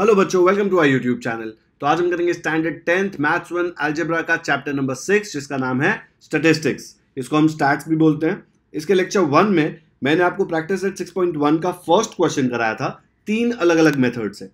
hello बच्चों welcome to I YouTube channel तो आज हम करेंगे standard tenth maths one algebra का चैप्टर नंबर सिक्स जिसका नाम है स्टेटिस्टिक्स इसको हम स्टैट्स भी बोलते हैं इसके लेक्चर वन में मैंने आपको practice set six point one का फर्स्ट क्वेश्चन कराया था तीन अलग अलग मेथड से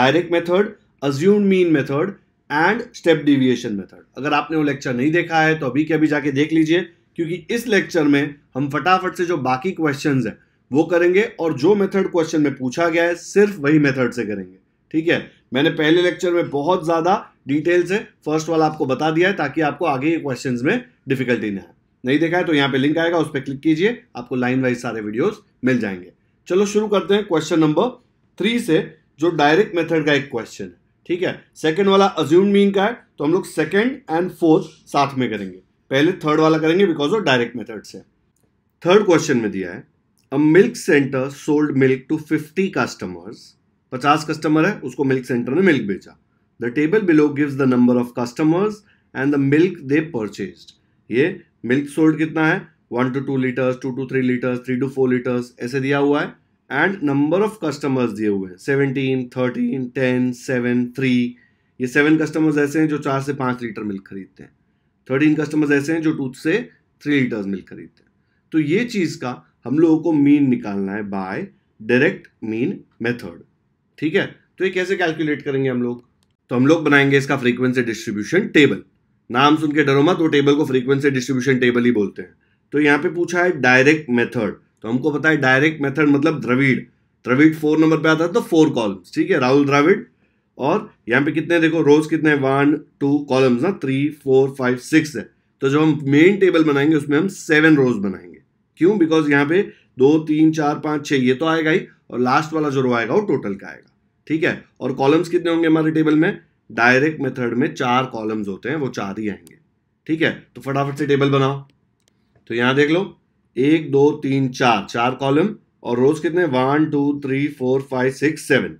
direct method assume mean method and step deviation method अगर आपने वो लेक्चर नहीं देखा है तो अभी के अभी जाके देख लीजिए क्योंकि इस लेक्चर में हम फटाफट से जो बाकी क्वेश्चन है वो करेंगे और जो मेथड क्वेश्चन में पूछा गया है सिर्फ वही मेथड से करेंगे ठीक है मैंने पहले लेक्चर में बहुत ज़्यादा डिटेल से फर्स्ट वाला आपको बता दिया है ताकि आपको आगे के क्वेश्चन में डिफिकल्टी ना नहीं देखा है तो यहाँ पे लिंक आएगा उस पर क्लिक कीजिए आपको लाइन वाइज सारे वीडियोस मिल जाएंगे चलो शुरू करते हैं क्वेश्चन नंबर थ्री से जो डायरेक्ट मेथड का एक क्वेश्चन है ठीक है सेकेंड वाला अज्यूम मीन का है तो हम लोग सेकेंड एंड फोर्थ साथ में करेंगे पहले थर्ड वाला करेंगे बिकॉज ऑफ डायरेक्ट मेथड से थर्ड क्वेश्चन में दिया है a milk centre sold milk to fifty customers पचास कस्टमर है उसको मिल्क सेंटर में मिल्क बेचा the table below gives the number of customers and the milk they purchase ये मिल्क सोल्ड कितना है one to two litres two to three litres three to four litres ऐसे दिया हुआ है एंड नंबर ऑफ कस्टमर्स दिए हुए हैं seventeen thirteen ten seven three ये सेवन कस्टमर्स ऐसे हैं जो चार से पाँच लीटर मिल्क खरीदते हैं थर्टीन कस्टमर्स ऐसे हैं जो टू से थ्री लीटर्स मिल्क खरीदते हैं तो ये चीज़ का हम लोगों को मीन निकालना है बाय डायरेक्ट मीन मेथड ठीक है तो ये कैसे कैलकुलेट करेंगे हम लोग तो हम लोग बनाएंगे इसका फ्रीक्वेंसी डिस्ट्रीब्यूशन टेबल नाम सुन के डरो मत वो टेबल को फ्रीक्वेंसी डिस्ट्रीब्यूशन टेबल ही बोलते हैं तो यहाँ पे पूछा है डायरेक्ट मेथड तो हमको पता है डायरेक्ट मेथड मतलब द्रविड़ द्रविड़ फोर नंबर पे आता है तो फोर कॉलम्स ठीक है राहुल द्रविड़ और यहाँ पे कितने देखो रोज कितने वन टू कॉलम्स ना थ्री फोर फाइव सिक्स है तो जब हम मेन टेबल बनाएंगे उसमें हम सेवन रोज बनाएंगे क्यों बिकॉज यहाँ पे दो तीन चार पांच छह ये तो आएगा ही और लास्ट वाला जो रो आएगा वो टोटल का आएगा ठीक है और कॉलम्स कितने होंगे हमारे टेबल में डायरेक्ट मेथड में चार कॉलम्स होते हैं वो चार ही आएंगे ठीक है तो फटाफट से टेबल बनाओ तो यहां देख लो एक दो तीन चार चार कॉलम और रोज कितने one two three four five six seven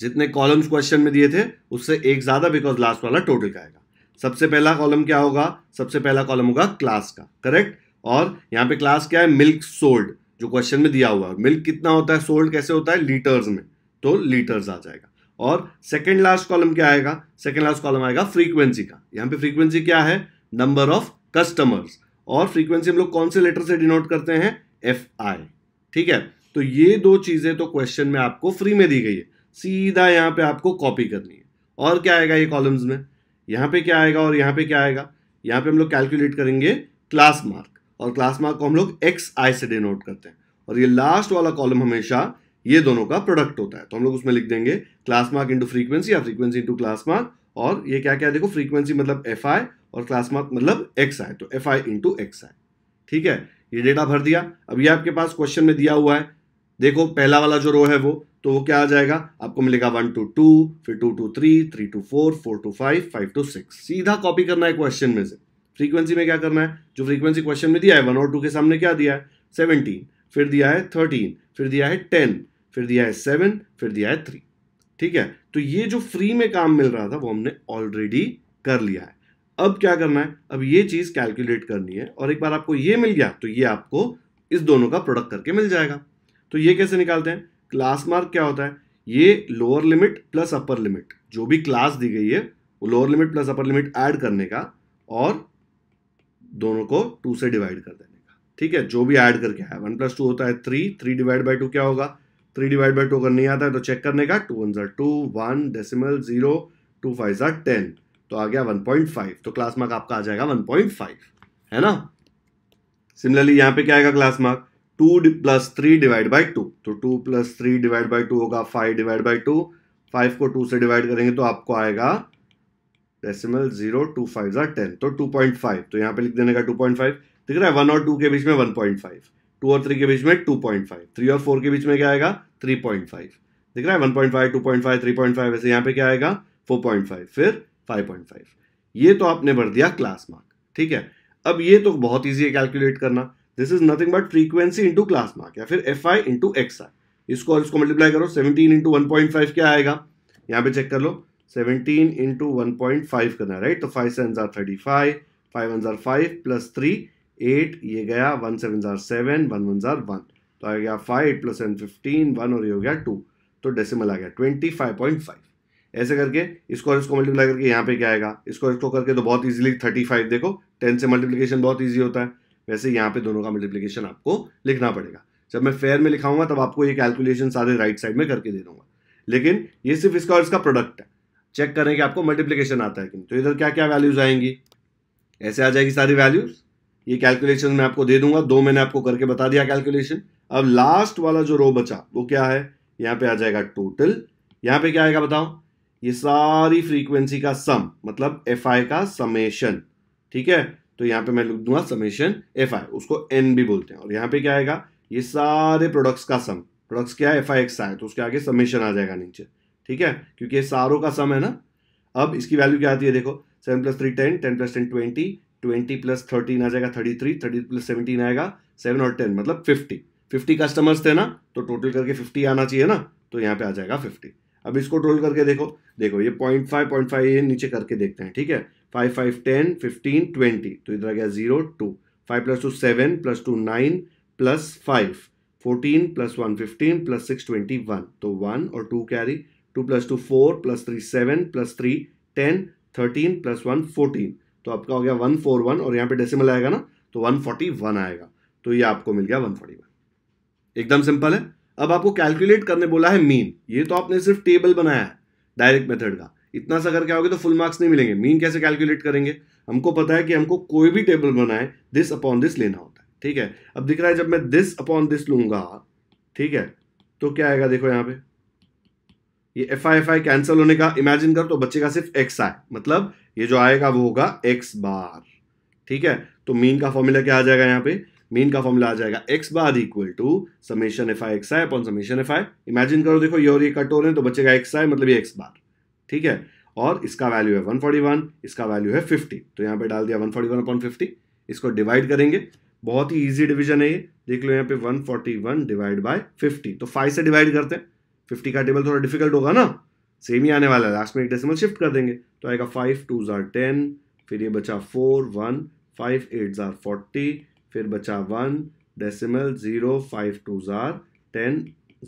जितने कॉलम्स क्वेश्चन में दिए थे उससे एक ज़्यादा बिकॉज लास्ट वाला टोटल का आएगा सबसे पहला कॉलम क्या होगा सबसे पहला कॉलम होगा क्लास का करेक्ट और यहाँ पे क्लास क्या है मिल्क सोल्ड जो क्वेश्चन में दिया हुआ है मिल्क कितना होता है सोल्ड कैसे होता है लीटर्स में तो लीटर्स आ जाएगा और सेकेंड लास्ट कॉलम क्या आएगा सेकेंड लास्ट कॉलम आएगा फ्रीक्वेंसी का यहाँ पे फ्रीक्वेंसी क्या है नंबर ऑफ कस्टमर्स और फ्रीक्वेंसी हम लोग कौन से लेटर से डिनोट करते हैं एफ आई ठीक है तो ये दो चीज़ें तो क्वेश्चन में आपको फ्री में दी गई है सीधा यहाँ पे आपको कॉपी करनी है और क्या आएगा ये कॉलम्स में यहाँ पे क्या आएगा और यहाँ पे क्या आएगा यहाँ पे हम लोग कैलकुलेट करेंगे क्लास मार्क और क्लास मार्क को हम लोग एक्स आई से डिनोट करते हैं और ये लास्ट वाला कॉलम हमेशा ये दोनों का प्रोडक्ट होता है तो हम लोग उसमें लिख देंगे क्लास मार्क इंटू फ्रीक्वेंसी या फ्रीक्वेंसी इंटू क्लास मार्क और ये क्या क्या देखो फ्रीक्वेंसी मतलब एफ आई और क्लास मार्क मतलब एक्स आई तो F I into X I ठीक है ये डेटा भर दिया अब ये आपके पास क्वेश्चन में दिया हुआ है देखो पहला वाला जो रो है वो तो वो क्या आ जाएगा आपको मिलेगा वन टू टू फिर two to three three to four four two five five two six सीधा कॉपी करना है क्वेश्चन में से फ्रीक्वेंसी में क्या करना है जो फ्रीक्वेंसी क्वेश्चन में दिया है वन और टू के सामने क्या दिया है सेवनटीन फिर दिया है थर्टीन फिर दिया है टेन फिर दिया है सेवन फिर दिया है थ्री ठीक है तो ये जो फ्री में काम मिल रहा था वो हमने ऑलरेडी कर लिया है अब क्या करना है अब ये चीज़ कैलकुलेट करनी है और एक बार आपको ये मिल गया तो ये आपको इस दोनों का प्रोडक्ट करके मिल जाएगा तो ये कैसे निकालते हैं क्लास मार्क क्या होता है ये lower limit plus upper limit जो भी क्लास दी गई है वो lower limit plus upper limit add करने का और दोनों को टू से डिवाइड कर देने का ठीक है जो भी ऐड करके आया वन प्लस टू होता है three three divide by two क्या होगा थ्री डिवाइड बाई टू अगर नहीं आता है तो चेक करने का टू वन जर two one decimal zero two five जर टेन तो आ गया वन पॉइंट फाइव तो क्लास मार्क आपका आ जाएगा वन पॉइंट फाइव है ना सिमिलरली यहाँ पे क्या आएगा class mark two plus three divide by two तो two plus three divide by two होगा five divide by two five को टू से डिवाइड करेंगे तो आपको आएगा डेसिमल जीरो टू फाइव जार टेन तो टू पॉइंट फाइव तो यहाँ पे लिख देने का टू पॉइंट फाइव दिख रहा है वन और टू के बीच में वन पॉइंट फाइव टू और थ्री के बीच में टू पॉइंट फाइव थ्री और फोर के बीच में क्या आएगा थ्री पॉइंट फाइव दिख रहा है one point five two point five three point five ऐसे यहाँ पे क्या आएगा फोर पॉइंट फाइव फिर फाइव पॉइंट फाइव ये तो आपने भर दिया क्लास मार्क ठीक है अब ये तो बहुत ईजी है कैलकुलेट करना this is nothing but frequency into class mark या फिर F I into X I इसको और इसको मल्टीप्लाई करो seventeen into one point five क्या आएगा यहाँ पे चेक कर लो 17 into 1.5 करना है राइट तो 5 सेवन ज़ार थर्टी फाइव फाइव वन ज़ार फाइव प्लस थ्री एट ये गया वन सेवन ज़ार सेवन वन वन ज़ार वन तो आ गया five eight plus seven fifteen one और ये हो गया टू तो डेसिमल आ गया ट्वेंटी फाइव पॉइंट फाइव ऐसे करके इसको और इसको मल्टीप्लाई करके यहाँ पे क्या आएगा इसको और इसको करके तो बहुत इजीली थर्टी फाइव देखो टेन से मल्टीप्लीकेशन बहुत ईजी होता है वैसे यहाँ पे दोनों का मल्टीप्लीकेशन आपको लिखना पड़ेगा जब मैं फेयर में लिखाऊंगा तब आपको ये कैलकुलेशन सारे राइट साइड में करके दे दूंगा लेकिन ये सिर्फ इसका और इसका प्रोडक्ट है चेक करें कि आपको मल्टीप्लीकेशन आता है कि तो इधर क्या क्या वैल्यूज आएंगी ऐसे आ जाएगी सारी वैल्यूज ये कैलकुलेशन मैं आपको दे दूंगा दो मैंने आपको करके बता दिया कैलकुलेशन अब लास्ट वाला जो रो बचा वो क्या है यहाँ पे आ जाएगा टोटल यहाँ पे क्या आएगा बताओ ये सारी फ्रीक्वेंसी का सम मतलब एफ का समेशन ठीक है तो यहाँ पे मैं लिख दूंगा समेशन एफ उसको एन भी बोलते हैं और यहाँ पे क्या आएगा ये सारे प्रोडक्ट्स का सम प्रोडक्ट्स क्या है एफ आई एक्स आए तो उसके आगे समेशन आ जाएगा नीचे ठीक है क्योंकि ये सारो का सम है ना अब इसकी वैल्यू क्या आती है देखो seven plus three ten ten plus ten twenty twenty plus thirteen आ जाएगा thirty three thirty plus seventeen आएगा सेवन और टेन मतलब फिफ्टी फिफ्टी कस्टमर्स थे ना तो टोटल करके फिफ्टी आना चाहिए ना तो यहाँ पे आ जाएगा फिफ्टी अब इसको टोटल करके देखो देखो ये पॉइंट फाइव पॉइंट फाइव ये नीचे करके देखते हैं ठीक है five five ten fifteen twenty तो इधर आ गया zero two five plus two seven plus two nine plus five fourteen plus one fifteen plus six twenty one तो वन और two carry two plus two four plus three seven plus three ten thirteen plus one fourteen तो आपका हो गया one four one और यहाँ पे decimal आएगा ना तो वन फोर्टी वन आएगा तो ये आपको मिल गया वन फोर्टी वन एकदम सिंपल है अब आपको कैलकुलेट करने बोला है मीन ये तो आपने सिर्फ टेबल बनाया है डायरेक्ट मेथड का इतना सा करके आओगे तो फुल मार्क्स नहीं मिलेंगे मीन कैसे कैलकुलेट करेंगे हमको पता है कि हमको कोई भी टेबल बनाए दिस अपॉन दिस लेना होता है ठीक है अब दिख रहा है जब मैं दिस अपॉन दिस लूंगा ठीक है तो क्या आएगा देखो यहाँ पे ये F I F I cancel होने का इमेजिन कर तो बच्चे का सिर्फ एक्स आए मतलब ये जो आएगा वो होगा एक्स बार ठीक है तो मीन का फॉर्मूला क्या आ जाएगा यहाँ पे मीन का फॉर्मूला आ जाएगा X bar equal to summation F I X I upon summation F I imagine करो देखो ये और ये कट हो रहे हैं तो बच्चे का एक्स आई मतलब ये एक्स बार ठीक है और इसका वैल्यू है वन फोर्टी वन इसका वैल्यू है फिफ्टी तो यहाँ पे डाल दिया one forty one upon fifty इसको डिवाइड करेंगे बहुत ही ईजी डिविजन है ये देख लो यहाँ पे one forty one divide by fifty तो फाइव से डिवाइड करते हैं फिफ्टी का टेबल थोड़ा डिफिकल्ट होगा ना सेम ही आने वाला है लास्ट में एक डेसिमल शिफ्ट कर देंगे तो आएगा फाइव टू ज़ार टेन फिर ये बचा फोर वन फाइव एट ज़ार फोर्टी फिर बचा one decimal zero five two ज़ार टेन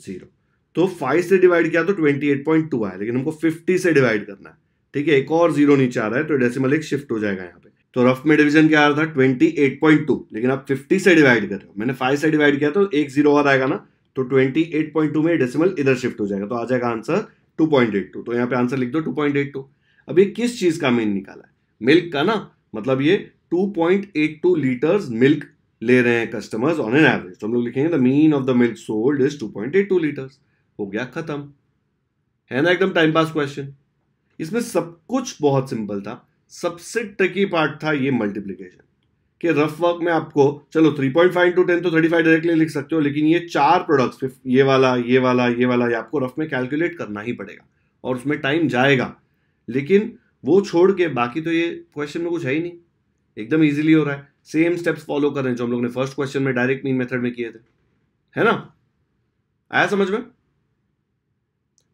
ज़ीरो तो फाइव से डिवाइड किया तो ट्वेंटी एट पॉइंट टू आया लेकिन हमको फिफ्टी से डिवाइड करना है ठीक है एक और जीरो नीचे आ रहा है तो डेसिमल एक शिफ्ट हो जाएगा यहाँ पे तो रफ में डिवीजन क्या आ रहा था ट्वेंटी एट पॉइंट टू लेकिन आप फिफ्टी से डिवाइड कर रहे हो मैंने फाइव से डिवाइड किया तो एक जीरो और आएगा ना तो 28.2 में डेसिमल इधर शिफ्ट हो जाएगा तो आ जाएगा आंसर 2.82 तो यहाँ पे आंसर लिख दो 2.82 पॉइंट अब ये किस चीज़ का मीन निकाला है मिल्क का ना मतलब ये 2.82 पॉइंट लीटर्स मिल्क ले रहे हैं कस्टमर्स ऑन एन एवरेज तो हम लोग लिखेंगे the mean of the milk sold is 2.82 litres हो गया खत्म है ना एकदम टाइम पास क्वेश्चन इसमें सब कुछ बहुत सिंपल था सबसे ट्रिकी पार्ट था ये मल्टीप्लीकेशन कि रफ वर्क में आपको चलो three point five two ten तो थर्टी फाइव डायरेक्टली लिख सकते हो लेकिन ये चार प्रोडक्ट्स ये वाला ये वाला ये वाला ये आपको रफ में कैलकुलेट करना ही पड़ेगा और उसमें टाइम जाएगा लेकिन वो छोड़ के बाकी तो ये क्वेश्चन में कुछ है ही नहीं एकदम ईजिली हो रहा है सेम स्टेप्स फॉलो कर रहे हैं जो हम लोग ने फर्स्ट क्वेश्चन में डायरेक्ट मीन मेथड में किए थे है ना आया समझ में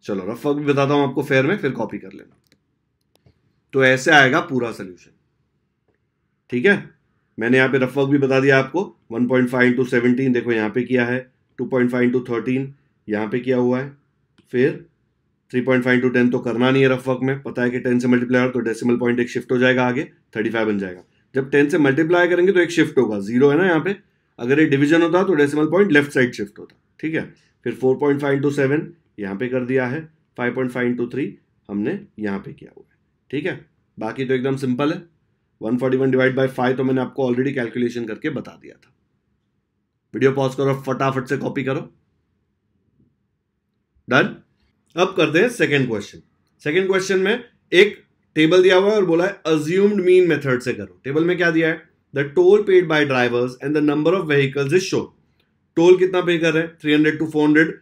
चलो रफ वर्क भी बताता हूँ आपको फेयर में फिर कॉपी कर लेना तो ऐसे आएगा पूरा सोल्यूशन ठीक है मैंने यहाँ पे रफ वर्क भी बता दिया आपको 1.5 पॉइंट फाइव इंटू सेवनटीन देखो यहाँ पे किया है 2.5 पॉइंट फाइव इंटू थर्टीन यहाँ पे किया हुआ है फिर 3.5 पॉइंट फाइव टेन तो करना नहीं है रफ वर्क में पता है कि टेन से मल्टीप्लाई हो तो डेसिमल पॉइंट एक शिफ्ट हो जाएगा आगे थर्टी फाइव बन जाएगा जब टेन से मल्टीप्लाई करेंगे तो एक शिफ्ट होगा जीरो है ना यहाँ पे अगर ये डिविजन होता तो decimal point left side shift होता ठीक है फिर four point five into seven यहाँ पे कर दिया है five point five into three हमने यहाँ पे किया हुआ है ठीक है बाकी तो एकदम सिंपल है one forty one divide by five तो मैंने आपको ऑलरेडी कैलकुलेशन करके बता दिया था वीडियो पॉज करो फटाफट से कॉपी करो डन अब करते हैं सेकेंड क्वेश्चन सेकेंड क्वेश्चन में एक टेबल दिया हुआ है और बोला है अज्यूम्ड मीन मेथड से करो टेबल में क्या दिया है the toll paid by drivers and the number of vehicles is show toll कितना पे कर रहे हैं three hundred two four hundred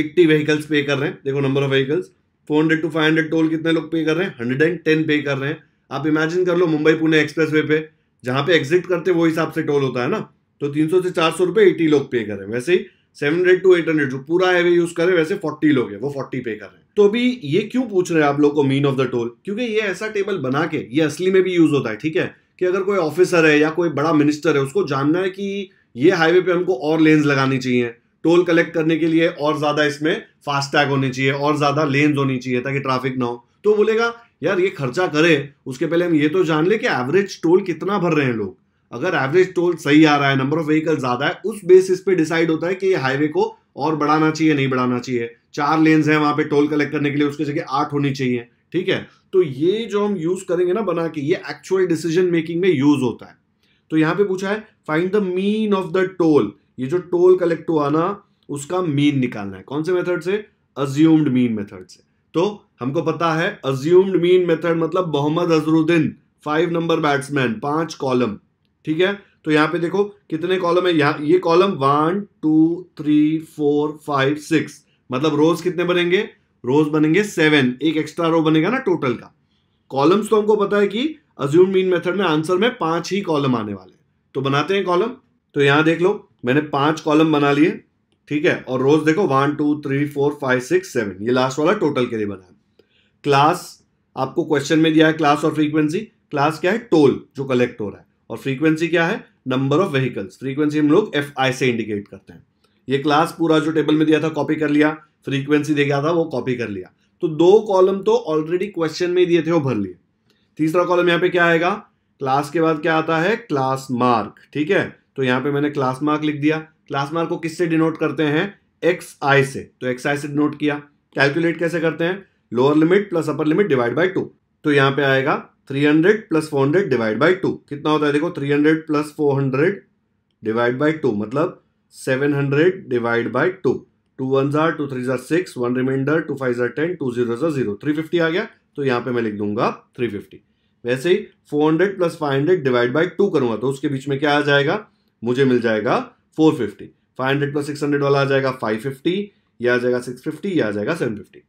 eighty vehicles pay कर रहे हैं देखो number of vehicles four hundred two five hundred toll कितने लोग पे कर रहे हैं हंड्रेड एंड टेन पे कर रहे हैं आप इमेजिन कर लो मुंबई पुणे एक्सप्रेस वे पे जहाँ पे एग्जिट करते वो हिसाब से टोल होता है ना तो तीन सौ से चार सौ रुपए एटी लोग पे करें वैसे ही seven hundred two eight hundred पूरा हाईवे यूज करें वैसे फोर्टी लोग है वो फोर्टी पे कर रहे हैं तो अभी ये क्यों पूछ रहे हैं आप लोग को मीन ऑफ द टोल क्योंकि ये ऐसा टेबल बना के ये असली में भी यूज होता है ठीक है कि अगर कोई ऑफिसर है या कोई बड़ा मिनिस्टर है उसको जानना है कि ये हाईवे पे हमको और लेन्स लगानी चाहिए टोल कलेक्ट करने के लिए और ज़्यादा इसमें फास्टैग होने चाहिए और ज़्यादा लेन्स होनी चाहिए ताकि ट्रैफिक ना हो तो बोलेगा यार ये खर्चा करे उसके पहले हम ये तो जान ले कि एवरेज टोल कितना भर रहे हैं लोग अगर एवरेज टोल सही आ रहा है नंबर ऑफ व्हीकल ज़्यादा है उस बेसिस पे डिसाइड होता है कि ये हाईवे को और बढ़ाना चाहिए नहीं बढ़ाना चाहिए चार लेन्स है वहां पे टोल कलेक्ट करने के लिए उसकी जगह आठ होनी चाहिए ठीक है तो ये जो हम यूज़ करेंगे ना बना के ये एक्चुअल डिसीजन मेकिंग में यूज़ होता है तो यहाँ पे पूछा है find the mean of the toll ये जो टोल कलेक्ट हुआ ना उसका मीन निकालना है कौन से मेथड से अज्यूम्ड मीन मेथड से तो हमको पता है अज्यूम्ड मीन मेथड मतलब Mohammad Azharuddin five number batsman पांच कॉलम ठीक है तो यहां पे देखो कितने कॉलम है यहां ये column one two three four five six मतलब रोज कितने बनेंगे रोज बनेंगे सेवन एक एक्स्ट्रा रो बनेगा ना टोटल का कॉलम्स तो हमको पता है कि अज्यूम मीन मेथड में आंसर में पांच ही कॉलम आने वाले तो बनाते हैं कॉलम तो यहां देख लो मैंने पांच कॉलम बना लिए ठीक है और रोज देखो one two three four five six seven ये लास्ट वाला टोटल के लिए बना क्लास आपको क्वेश्चन में दिया है क्लास और फ्रीक्वेंसी क्लास क्या है टोल जो कलेक्ट हो रहा है और फ्रीक्वेंसी क्या है नंबर ऑफ व्हीकल्स फ्रीक्वेंसी हम लोग एफ आई से इंडिकेट करते हैं ये क्लास पूरा जो टेबल में दिया था कॉपी कर लिया फ्रीक्वेंसी दे गया था वो कॉपी कर लिया तो दो कॉलम तो ऑलरेडी क्वेश्चन में दिए थे वो भर लिए तीसरा कॉलम यहाँ पे क्या आएगा क्लास के बाद क्या आता है क्लास मार्क ठीक है तो यहां पे मैंने क्लास मार्क लिख दिया क्लास मार्क को किससे डिनोट करते हैं एक्स आई से तो एक्स आई से डिनोट किया कैलकुलेट कैसे करते हैं lower limit plus upper limit divide by two तो यहां पे आएगा 300 प्लस 400 डिवाइड बाई टू कितना होता है देखो 300 प्लस 400 डिवाइड बाई टू मतलब 700 divide by two two one जार टू थ्री जार six one reminder two five जार टेन टू जीरो जार जीरो थ्री फिफ्टी आ गया तो यहाँ पे मैं लिख दूंगा थ्री फिफ्टी वैसे ही four hundred plus five hundred divide by two करूंगा तो उसके बीच में क्या आ जाएगा मुझे मिल जाएगा 450 500 प्लस 600 वाला आ जाएगा 550 या आ जाएगा 650 या आ जाएगा 750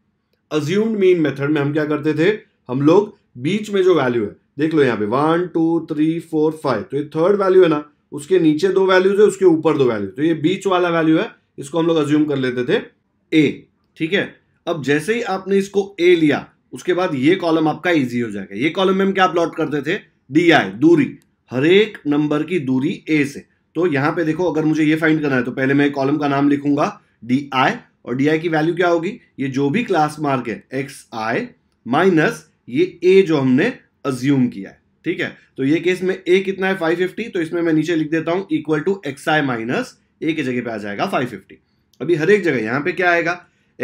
अज्यूम्ड मीन मेथड में हम क्या करते थे हम लोग बीच में जो वैल्यू है देख लो यहाँ पे one two three four five तो ये थर्ड वैल्यू है ना उसके नीचे दो वैल्यूज है उसके ऊपर दो वैल्यू तो ये बीच वाला वैल्यू है इसको हम लोग अज्यूम कर लेते थे ए ठीक है अब जैसे ही आपने इसको ए लिया उसके बाद ये कॉलम आपका इजी हो जाएगा ये कॉलम में हम क्या प्लॉट करते थे डी आई दूरी हरेक नंबर की दूरी ए से तो यहां पे देखो अगर मुझे ये फाइंड करना है तो पहले मैं कॉलम का नाम लिखूंगा डी आई और डी आई की वैल्यू क्या होगी ये जो भी क्लास मार्क है एक्स आई माइनस ये ए जो हमने अज्यूम किया है ठीक है तो ये केस में ए कितना है फिफ्टी तो इसमें मैं नीचे लिख देता हूं equal to X I minus A की जगह पे आ जाएगा फिफ्टी अभी हर एक जगह यहाँ पे क्या आएगा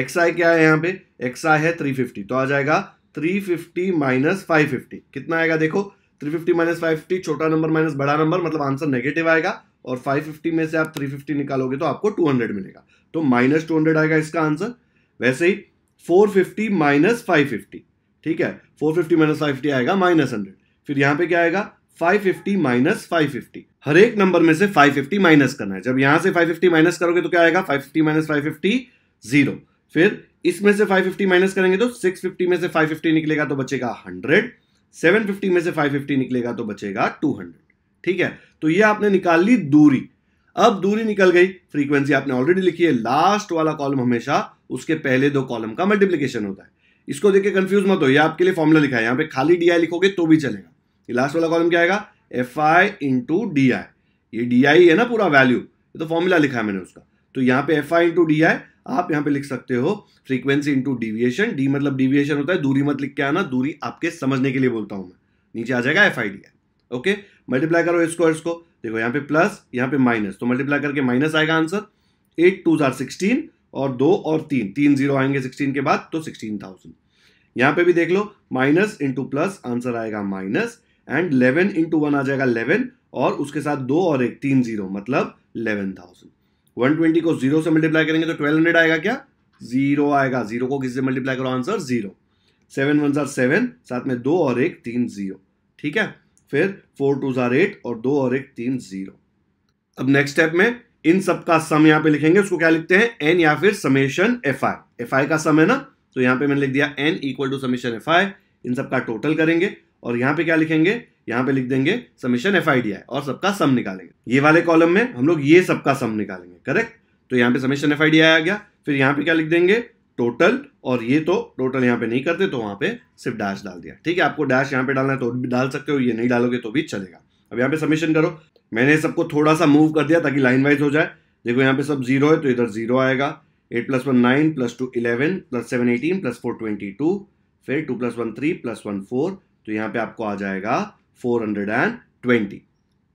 एक्स आई क्या है यहां पर एक्स आई है 350 तो आ जाएगा थ्री फिफ्टी माइनस फाइव कितना आएगा देखो 350 फिफ्टी माइनस फाइव छोटा नंबर माइनस बड़ा नंबर मतलब आंसर नेगेटिव आएगा और 550 में से आप 350 निकालोगे तो आपको 200 मिलेगा तो माइनस टू आएगा इसका आंसर वैसे ही 450 फिफ्टी माइनस फाइव ठीक है 450 फिफ्टी माइनस फाइव आएगा माइनस हंड्रेड फिर यहां पे क्या आएगा 550 फिफ्टी माइनस फाइव हर एक नंबर में से 550 माइनस करना है जब यहां से 550 माइनस करोगे तो क्या आएगा 550 फिफ्टी माइनस फाइव जीरो फिर इसमें से 550 माइनस करेंगे तो 650 में से 550 निकलेगा तो बचेगा 100 750 में से 550 निकलेगा तो बचेगा 200 ठीक है तो ये आपने निकाल ली दूरी अब दूरी निकल गई फ्रीक्वेंसी आपने ऑलरेडी लिखी है लास्ट वाला कॉलम हमेशा उसके पहले दो कॉलम का मल्टीप्लीकेशन होता है इसको देख के कंफ्यूज मत हो ये आपके लिए फॉर्मुला लिखा है यहां पे खाली डी आई लिखोगे तो भी चलेगा ये लास्ट वाला कॉलम क्या आएगा F I into D I ये डी आई है ना पूरा वैल्यू ये तो फॉर्मूला लिखा है मैंने उसका तो यहां पे F I into D I आप यहां पे लिख सकते हो फ्रीक्वेंसी इंटू डिविएशन डी मतलब डिविएशन होता है दूरी मत लिख के आना दूरी आपके समझने के लिए बोलता हूं मैं नीचे आ जाएगा F I D I okay multiply करो इसको इसको देखो यहाँ पे प्लस यहाँ पे माइनस तो मल्टीप्लाई करके माइनस आएगा आंसर एट टू जार सिक्सटीन और दो और तीन तीन जीरो आएंगे सिक्सटीन के बाद तो सिक्सटीन थाउजेंड यहाँ पे भी देख लो माइनस इंटू प्लस आंसर आएगा minus and eleven into one आ जाएगा लेवन और उसके साथ दो और एक तीन जीरो मतलब लेवन थाउजेंड वन ट्वेंटी को जीरो से मल्टीप्लाई करेंगे तो ट्वेल्व हंड्रेड आएगा क्या जीरो आएगा जीरो को किससे मल्टीप्लाई करो आंसर जीरो सेवन वन जार सेवन साथ में दो और एक तीन जीरो ठीक है फिर फोर टू ज़ार एट और दो और एक तीन जीरो अब नेक्स्ट स्टेप में इन सब का सम यहां पे लिखेंगे उसको क्या लिखते हैं एन या फिर summation F I F I का सम है ना तो यहां पे मैंने लिख दिया N equal to summation F I इन सब का टोटल करेंगे और यहां पे क्या लिखेंगे यहां पे लिख देंगे summation F I D I और सबका सम निकालेंगे ये वाले कॉलम में हम लोग ये सबका सम निकालेंगे करेक्ट तो यहां पे summation F I D I आ गया फिर यहां पे क्या लिख देंगे टोटल और ये तो टोटल यहाँ पे नहीं करते तो वहाँ पे सिर्फ डैश डाल दिया ठीक है आपको डैश यहाँ पे डालना है तो भी डाल सकते हो ये नहीं डालोगे तो भी चलेगा अब यहाँ पे सबमिशन करो मैंने सबको थोड़ा सा मूव कर दिया ताकि लाइन वाइज हो जाए देखो यहाँ पे सब जीरो है तो इधर जीरो आएगा eight plus one nine plus two eleven plus seven eighteen plus four twenty two फिर two plus one three plus one four तो यहाँ पे आपको आ जाएगा फोर हंड्रेड एंड ट्वेंटी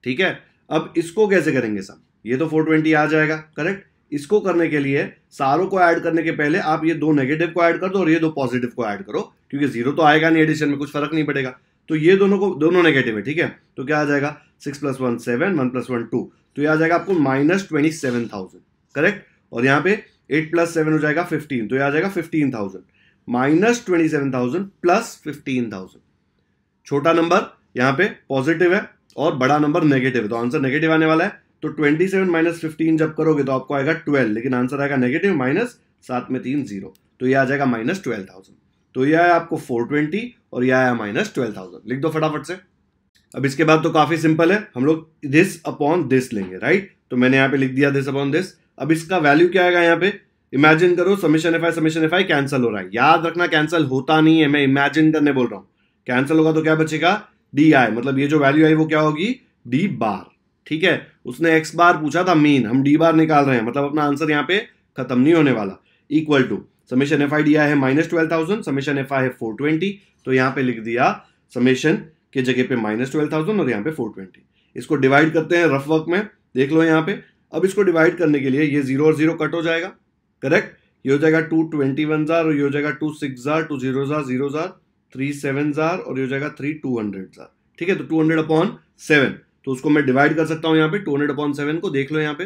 ठीक है अब इसको कैसे करेंगे सब ये तो फोर ट्वेंटी आ जाएगा करेक्ट इसको करने के लिए सारों को ऐड करने के पहले आप ये दो नेगेटिव को ऐड कर दो और ये दो पॉजिटिव को ऐड करो क्योंकि जीरो तो आएगा नहीं एडिशन में कुछ फर्क नहीं पड़ेगा तो ये दोनों को दोनों नेगेटिव है ठीक है तो क्या आ जाएगा six plus one seven one plus one two तो यह आ जाएगा आपको minus twenty seven thousand correct और यहाँ पे एट प्लस सेवन हो जाएगा फिफ्टीन तो यह आ जाएगा fifteen thousand minus twenty seven thousand plus fifteen thousand छोटा नंबर यहाँ पे पॉजिटिव है और बड़ा नंबर नेगेटिव है तो आंसर नेगेटिव आने वाला है तो ट्वेंटी सेवन माइनस फिफ्टीन जब करोगे तो आपको आएगा ट्वेल्व लेकिन आंसर आएगा नेगेटिव माइनस सात में तीन जीरो तो ये आ जाएगा माइनस ट्वेल्व थाउजेंड तो यह आया आपको फोर ट्वेंटी और यह आया माइनस ट्वेल्व थाउजेंड लिख दो फटाफट से अब इसके बाद तो काफी सिंपल है हम लोग दिस अपॉन दिस लेंगे राइट तो मैंने यहाँ पे लिख दिया दिस अपॉन दिस अब इसका वैल्यू क्या आएगा यहाँ पे इमेजिन करो summation F I summation F I cancel हो रहा है याद रखना कैंसिल होता नहीं है मैं इमेजिन करने बोल रहा हूँ कैंसिल होगा तो क्या बचेगा डी आई मतलब ये जो वैल्यू आई वो क्या होगी डी बार ठीक है उसने एक्स बार पूछा था मीन हम डी बार निकाल रहे हैं मतलब अपना आंसर यहाँ पे खत्म नहीं होने वाला equal to summation F I D I है minus twelve thousand summation F I है फोर ट्वेंटी तो यहाँ पे लिख दिया समेशन के जगह पे माइनस ट्वेल्व थाउजेंड और यहाँ पे फोर ट्वेंटी इसको डिवाइड करते हैं रफ वर्क में देख लो यहाँ पे अब इसको डिवाइड करने के लिए ये जीरो और जीरो कट हो जाएगा करेक्ट ये हो जाएगा टू ट्वेंटी वन जार और ये हो जाएगा टू सिक्स जार टू जीरो जार जीरो जार थ्री सेवन जार और ये हो जाएगा थ्री टू हंड्रेड जार ठीक है तो टू हंड्रेड अपॉन सेवन तो उसको मैं डिवाइड कर सकता हूँ यहाँ पे टू हंड्रेड अपॉन सेवन को देख लो यहाँ पे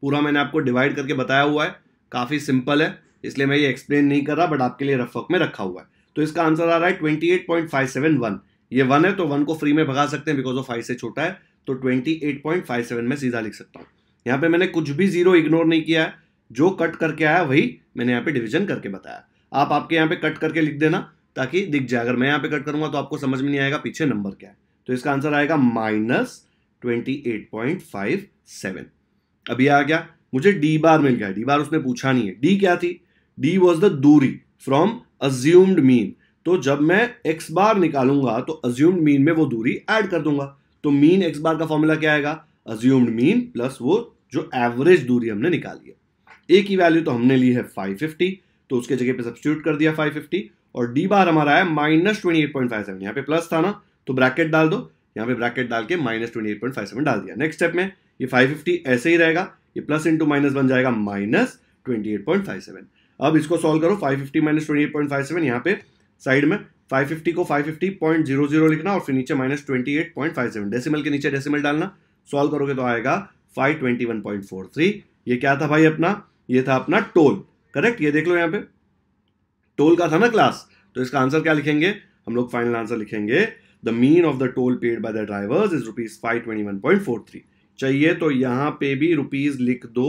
पूरा मैंने आपको डिवाइड करके बताया हुआ है काफ़ी सिंपल है इसलिए मैं ये एक्सप्लेन नहीं कर रहा बट आपके लिए रफ में रखा हुआ है तो इसका आंसर आ रहा है twenty eight point five seven one ये वन है तो वन को फ्री में भगा सकते हैं बिकॉज ऑफ फाइव से छोटा है तो twenty eight point five seven में सीधा लिख सकता हूँ यहाँ पे मैंने कुछ भी जीरो इग्नोर नहीं किया है जो कट करके आया वही मैंने यहाँ पे डिवीजन करके बताया आप आपके यहाँ पे कट करके लिख देना ताकि दिख जाए अगर मैं यहाँ पे कट करूंगा तो आपको समझ में नहीं आएगा पीछे नंबर क्या है तो इसका आंसर आएगा माइनस 28.57 अभी आ गया मुझे डी बार मिल गया डी बार उसने पूछा नहीं है डी क्या थी डी वॉज द दूरी फ्रॉम अज्यूम्ड मीन तो जब मैं एक्स बार निकालूंगा तो अज्यूम्ड मीन में वो दूरी ऐड कर दूंगा तो मीन एक्स बार का फॉर्मूला क्या आएगा अज्यूम्ड मीन प्लस वो जो एवरेज दूरी हमने निकाली है ए की वैल्यू तो हमने ली है 550 तो उसके जगह पे सब्सिट्यूट कर दिया 550 और डी बार हमारा है minus twenty eight point five seven यहाँ पे प्लस था ना तो ब्रैकेट डाल दो यहाँ पे ब्रैकेट डाल के minus twenty eight point five seven डाल दिया नेक्स्ट स्टेप में ये फाइव फिफ्टी ऐसे ही रहेगा ये प्लस इंटू माइनस बन जाएगा minus twenty eight point five seven अब इसको सॉल्व करो five fifty minus twenty eight point five seven यहाँ पे साइड में फाइव फिफ्टी को five fifty point zero zero लिखना और फिर नीचे minus twenty eight point five seven decimal के नीचे डेसिमल डालना सॉल्व करोगे तो आएगा five twenty one point four three ये क्या था भाई अपना ये था अपना टोल करेक्ट ये देख लो यहाँ पे टोल का था ना क्लास तो इसका आंसर क्या लिखेंगे हम लोग फाइनल आंसर लिखेंगे the mean of the toll paid by the drivers is rupees five चाहिए तो यहाँ पे भी रुपीज लिख दो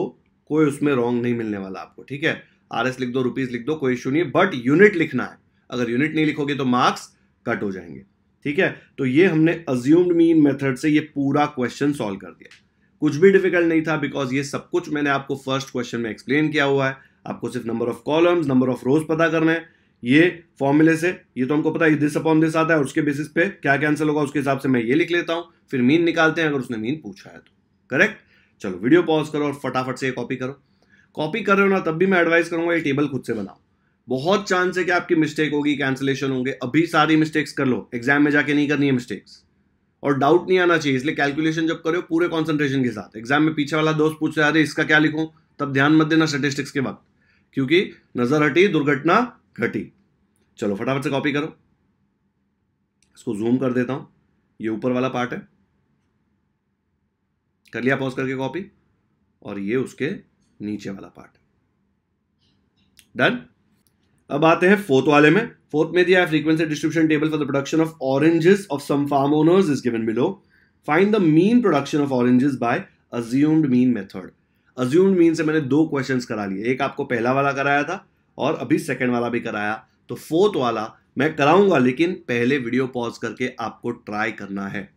कोई उसमें रॉन्ग नहीं मिलने वाला आपको ठीक है आर लिख दो रुपीज लिख दो कोई इशू नहीं है बट यूनिट लिखना है अगर यूनिट नहीं लिखोगे तो मार्क्स कट हो जाएंगे ठीक है तो ये हमने अज्यूम्ड मीन मेथड से ये पूरा क्वेश्चन सॉल्व कर दिया कुछ भी डिफिकल्ट नहीं था बिकॉज ये सब कुछ मैंने आपको फर्स्ट क्वेश्चन में एक्सप्लेन किया हुआ है आपको सिर्फ number of columns number of rows पता करना है ये फॉर्मूले से ये तो हमको पता है दिस अपॉन दिस आता है उसके बेसिस पे क्या कैंसिल होगा उसके हिसाब से मैं ये लिख लेता हूं फिर मीन निकालते हैं अगर उसने मीन पूछा है तो करेक्ट चलो वीडियो पॉज करो और फटाफट से कॉपी करो कॉपी कर रहे हो ना तब भी मैं एडवाइस करूंगा ये टेबल खुद से बनाओ बहुत चांस है कि आपकी मिस्टेक होगी कैंसिलेशन होंगे अभी सारी मिस्टेक्स कर लो एग्जाम में जाके नहीं करनी है मिस्टेक्स और डाउट नहीं आना चाहिए इसलिए कैलकुलेशन जब करो पूरे कॉन्सेंट्रेशन के साथ एग्जाम में पीछे वाला दोस्त पूछ रहा अरे इसका क्या लिखो तब ध्यान मत देना स्टेटिस्टिक्स के वक्त क्योंकि नजर हटी दुर्घटना घटी चलो फटाफट से कॉपी करो इसको जूम कर देता हूं ये ऊपर वाला पार्ट है कर लिया पॉज करके कॉपी और ये उसके नीचे वाला पार्ट डन अब आते हैं फोर्थ वाले में फोर्थ में दिया है frequency distribution table for the production of oranges of some farm owners is given below find the mean production of oranges by assumed mean method assumed mean से मैंने दो क्वेश्चंस करा लिए एक आपको पहला वाला कराया था और अभी सेकेंड वाला भी कराया तो फोर्थ वाला मैं कराऊंगा लेकिन पहले वीडियो पॉज करके आपको ट्राई करना है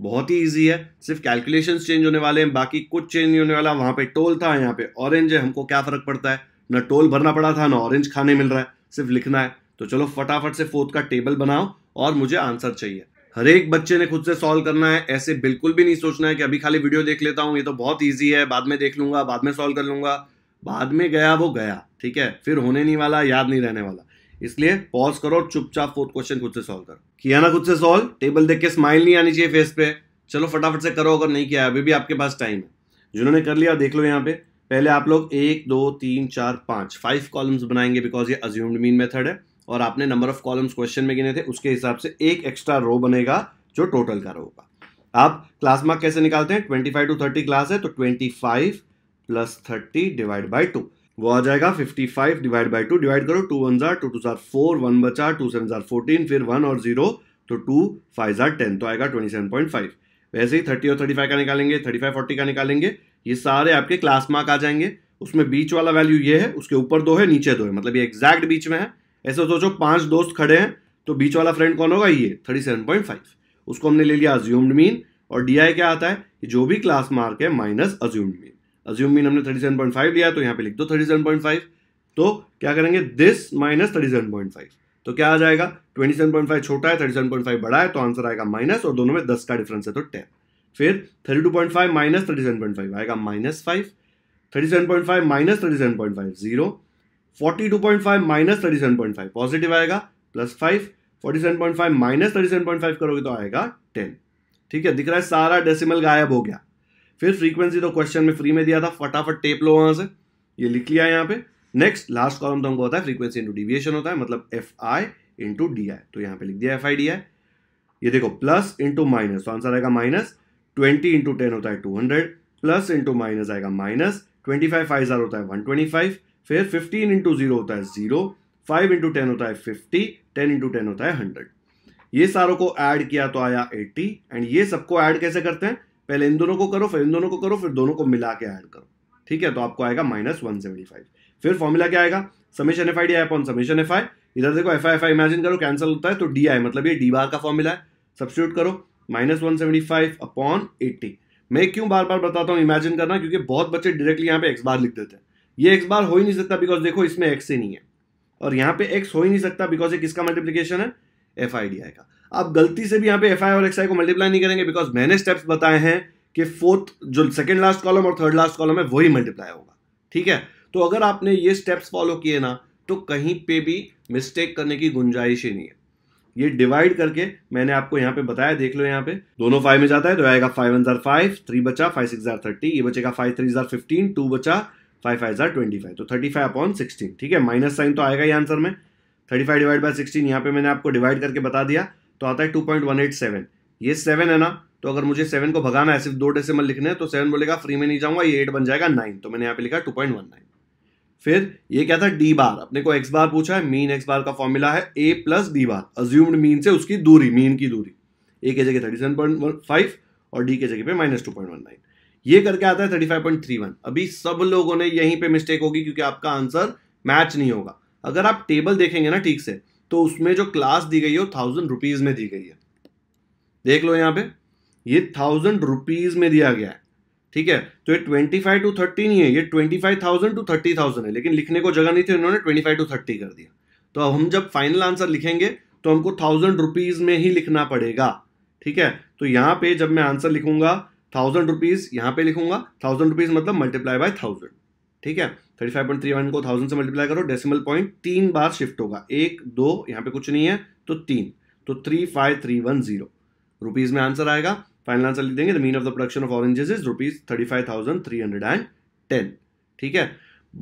बहुत ही इजी है सिर्फ कैलकुलेशन चेंज होने वाले हैं बाकी कुछ चेंज नहीं होने वाला वहां पे टोल था यहाँ पे ऑरेंज है हमको क्या फ़र्क पड़ता है ना टोल भरना पड़ा था ना ऑरेंज खाने मिल रहा है सिर्फ लिखना है तो चलो फटाफट से फोर्थ का टेबल बनाओ और मुझे आंसर चाहिए हर एक बच्चे ने खुद से सॉल्व करना है ऐसे बिल्कुल भी नहीं सोचना है कि अभी खाली वीडियो देख लेता हूँ ये तो बहुत ईजी है बाद में देख लूंगा बाद में सॉल्व कर लूंगा बाद में गया वो गया ठीक है फिर होने नहीं वाला याद नहीं रहने वाला इसलिए पॉज करो चुपचाप फोर्थ क्वेश्चन खुद से सॉल्व करो किया ना खुद से सॉल्व टेबल देख के स्माइल नहीं आनी चाहिए फेस पे चलो फटाफट से करो अगर नहीं किया अभी भी आपके पास टाइम है जिन्होंने कर लिया देख लो यहाँ पे पहले आप लोग एक दो तीन चार पांच फाइव कॉलम्स बनाएंगे बिकॉज ये अज्यूम्ड मीन मेथड है और आपने नंबर ऑफ कॉलम्स क्वेश्चन में गिने थे उसके हिसाब से एक एक्स्ट्रा रो बनेगा जो टोटल का रो होगा आप क्लास मार्क कैसे निकालते हैं twenty five to thirty class है तो twenty five plus thirty divide by two वो आ जाएगा fifty five divide by two डिवाइड करो टू वन जार टू टू जार फोर वन बचा टू सेवन जार फोर्टीन फिर वन और जीरो तो टू फाइव जार टेन तो आएगा ट्वेंटी सेवन पॉइंट फाइव वैसे ही थर्टी और थर्टी फाइव का निकालेंगे थर्टी फाइव फोर्टी का निकालेंगे ये सारे आपके क्लास मार्क आ जाएंगे उसमें बीच वाला वैल्यू ये है उसके ऊपर दो है नीचे दो है मतलब ये एग्जैक्ट बीच में है ऐसे सोचो पांच दोस्त खड़े हैं तो बीच वाला फ्रेंड कौन होगा ये थर्टी सेवन पॉइंट फाइव उसको हमने ले लिया अज्यूम्ड मीन और डी आई क्या आता है जो भी क्लास मार्क है minus assumed mean assume mean हमने 37.5 लिया तो यहाँ पे लिख दो 37.5 तो क्या करेंगे दिस माइनस 37.5 तो क्या आ जाएगा 27.5 छोटा है 37.5 बड़ा है तो आंसर आएगा माइनस और दोनों में 10 का डिफरेंस है तो 10 फिर 32.5 minus thirty seven point five आएगा minus five thirty seven point five minus thirty seven point five zero forty two point five minus thirty seven point five positive आएगा plus five forty seven point five minus thirty seven point five करोगे तो आएगा ten ठीक है दिख रहा है सारा डेसिमल गायब हो गया फिर फ्रीक्वेंसी तो क्वेश्चन में फ्री में दिया था फटाफट टेप लो वहां से ये लिख लिया यहाँ पे नेक्स्ट लास्ट कॉलम तो हमको होता है फ्रीक्वेंसी इंटू डिविएशन होता है मतलब F I into D I तो यहाँ पे लिख दिया एफ आई डी आई ये देखो प्लस इंटू माइनस तो आंसर आएगा माइनस ट्वेंटी इंटू टेन होता है two hundred plus into minus आएगा माइनस ट्वेंटी फाइव फाइव हजार होता है वन ट्वेंटी फाइव फिर फिफ्टीन इंटू जीरो होता है जीरो फाइव इंटू टेन होता है फिफ्टी टेन इंटू टेन होता है हंड्रेड ये सारों को ऐड किया तो आया एट्टी एंड ये सबको ऐड कैसे करते हैं पहले इन दोनों को करो फिर इन दोनों को करो फिर दोनों को मिला के ऐड करो ठीक है तो आपको आएगा माइनस वन सेवेंटी फाइव फिर फॉर्मूला क्या आएगा summation F I D I upon summation F I इधर देखो F I F I imagine करो कैंसिल होता है तो डी आई मतलब ये डी बार का फॉर्मूला है सब्सिट्यूट करो minus one seventy five upon eighty मैं क्यों बार बार बताता हूँ इमेजिन करना क्योंकि बहुत बच्चे डायरेक्टली यहाँ पे एक्स बार लिख देते हैं ये एक्स बार हो ही नहीं सकता बिकॉज देखो इसमें एक्स ही नहीं है और यहाँ पे एक्स हो ही नहीं सकता बिकॉज ये किसका मल्टीप्लीकेशन है एफ आई डी आई का आप गलती से भी यहाँ पे एफ और एक्स को मल्टीप्लाई नहीं करेंगे बिकॉज मैंने स्टेप्स बताए हैं कि फोर्थ जो सेकेंड लास्ट कॉलम और थर्ड लास्ट कॉलम है वही मल्टीप्लाई होगा ठीक है तो अगर आपने ये स्टेप्स फॉलो किए ना तो कहीं पे भी मिस्टेक करने की गुंजाइश ही नहीं है ये डिवाइड करके मैंने आपको यहाँ पे बताया देख लो यहाँ पे दोनों फाइव में जाता है तो आएगा फाइव वन जार फाइव थ्री बचा फाइव सिक्स हजार थर्टी ये बचेगा फाइव थ्री हजार फिफ्टीन टू बचा फाइव फाइव हजार ट्वेंटी फाइव तो थर्टी फाइव अपॉन सिक्सटीन ठीक है माइनस साइन तो आएगा ही आंसर में thirty five divide by sixteen यहाँ पे मैंने आपको डिवाइड करके बता दिया तो आता है two point one eight seven ये सेवन है ना तो अगर मुझे सेवन को भगाना है सिर्फ दो डेसिमल लिखने हैं तो सेवन बोलेगा फ्री में नहीं जाऊंगा ये एट बन जाएगा नाइन तो मैंने यहाँ पे लिखा टू पॉइंट वन नाइन फिर ये क्या था डी बार अपने को एक्स बार पूछा है मीन एक्स बार का फॉर्मूला है A plus D bar assumed mean से उसकी दूरी मीन की दूरी ए के जगह thirty seven point one five और डी के जगह पे minus two point one nine ये करके आता है thirty five point three one अभी सब लोगों ने यहीं पे मिस्टेक होगी क्योंकि आपका आंसर मैच नहीं होगा अगर आप टेबल देखेंगे ना ठीक से तो उसमें जो क्लास दी गई है थाउजेंड रुपीज़ में दी गई है देख लो यहां पे ये थाउजेंड रुपीज़ में दिया गया है ठीक है तो ये ट्वेंटी फाइव टू थर्टी नहीं है ये twenty five thousand to thirty thousand है लेकिन लिखने को जगह नहीं थी उन्होंने ट्वेंटी फाइव टू थर्टी कर दिया तो अब हम जब फाइनल आंसर लिखेंगे तो हमको थाउजेंड रुपीज़ में ही लिखना पड़ेगा ठीक है तो यहां पे जब मैं आंसर लिखूंगा थाउजेंड रुपीज़ यहां पे लिखूंगा थाउजेंड रुपीज़ मतलब मल्टीप्लाई बाय थाउजेंड ठीक है thirty five point three one को थाउजेंड से मल्टीप्लाई करो डेसिमल पॉइंट तीन बार शिफ्ट होगा एक दो यहाँ पे कुछ नहीं है तो तीन तो three five three one zero rupees में आंसर आएगा फाइनल आंसर लिख देंगे the mean of the production of oranges is rupees thirty five thousand three hundred and ten ठीक है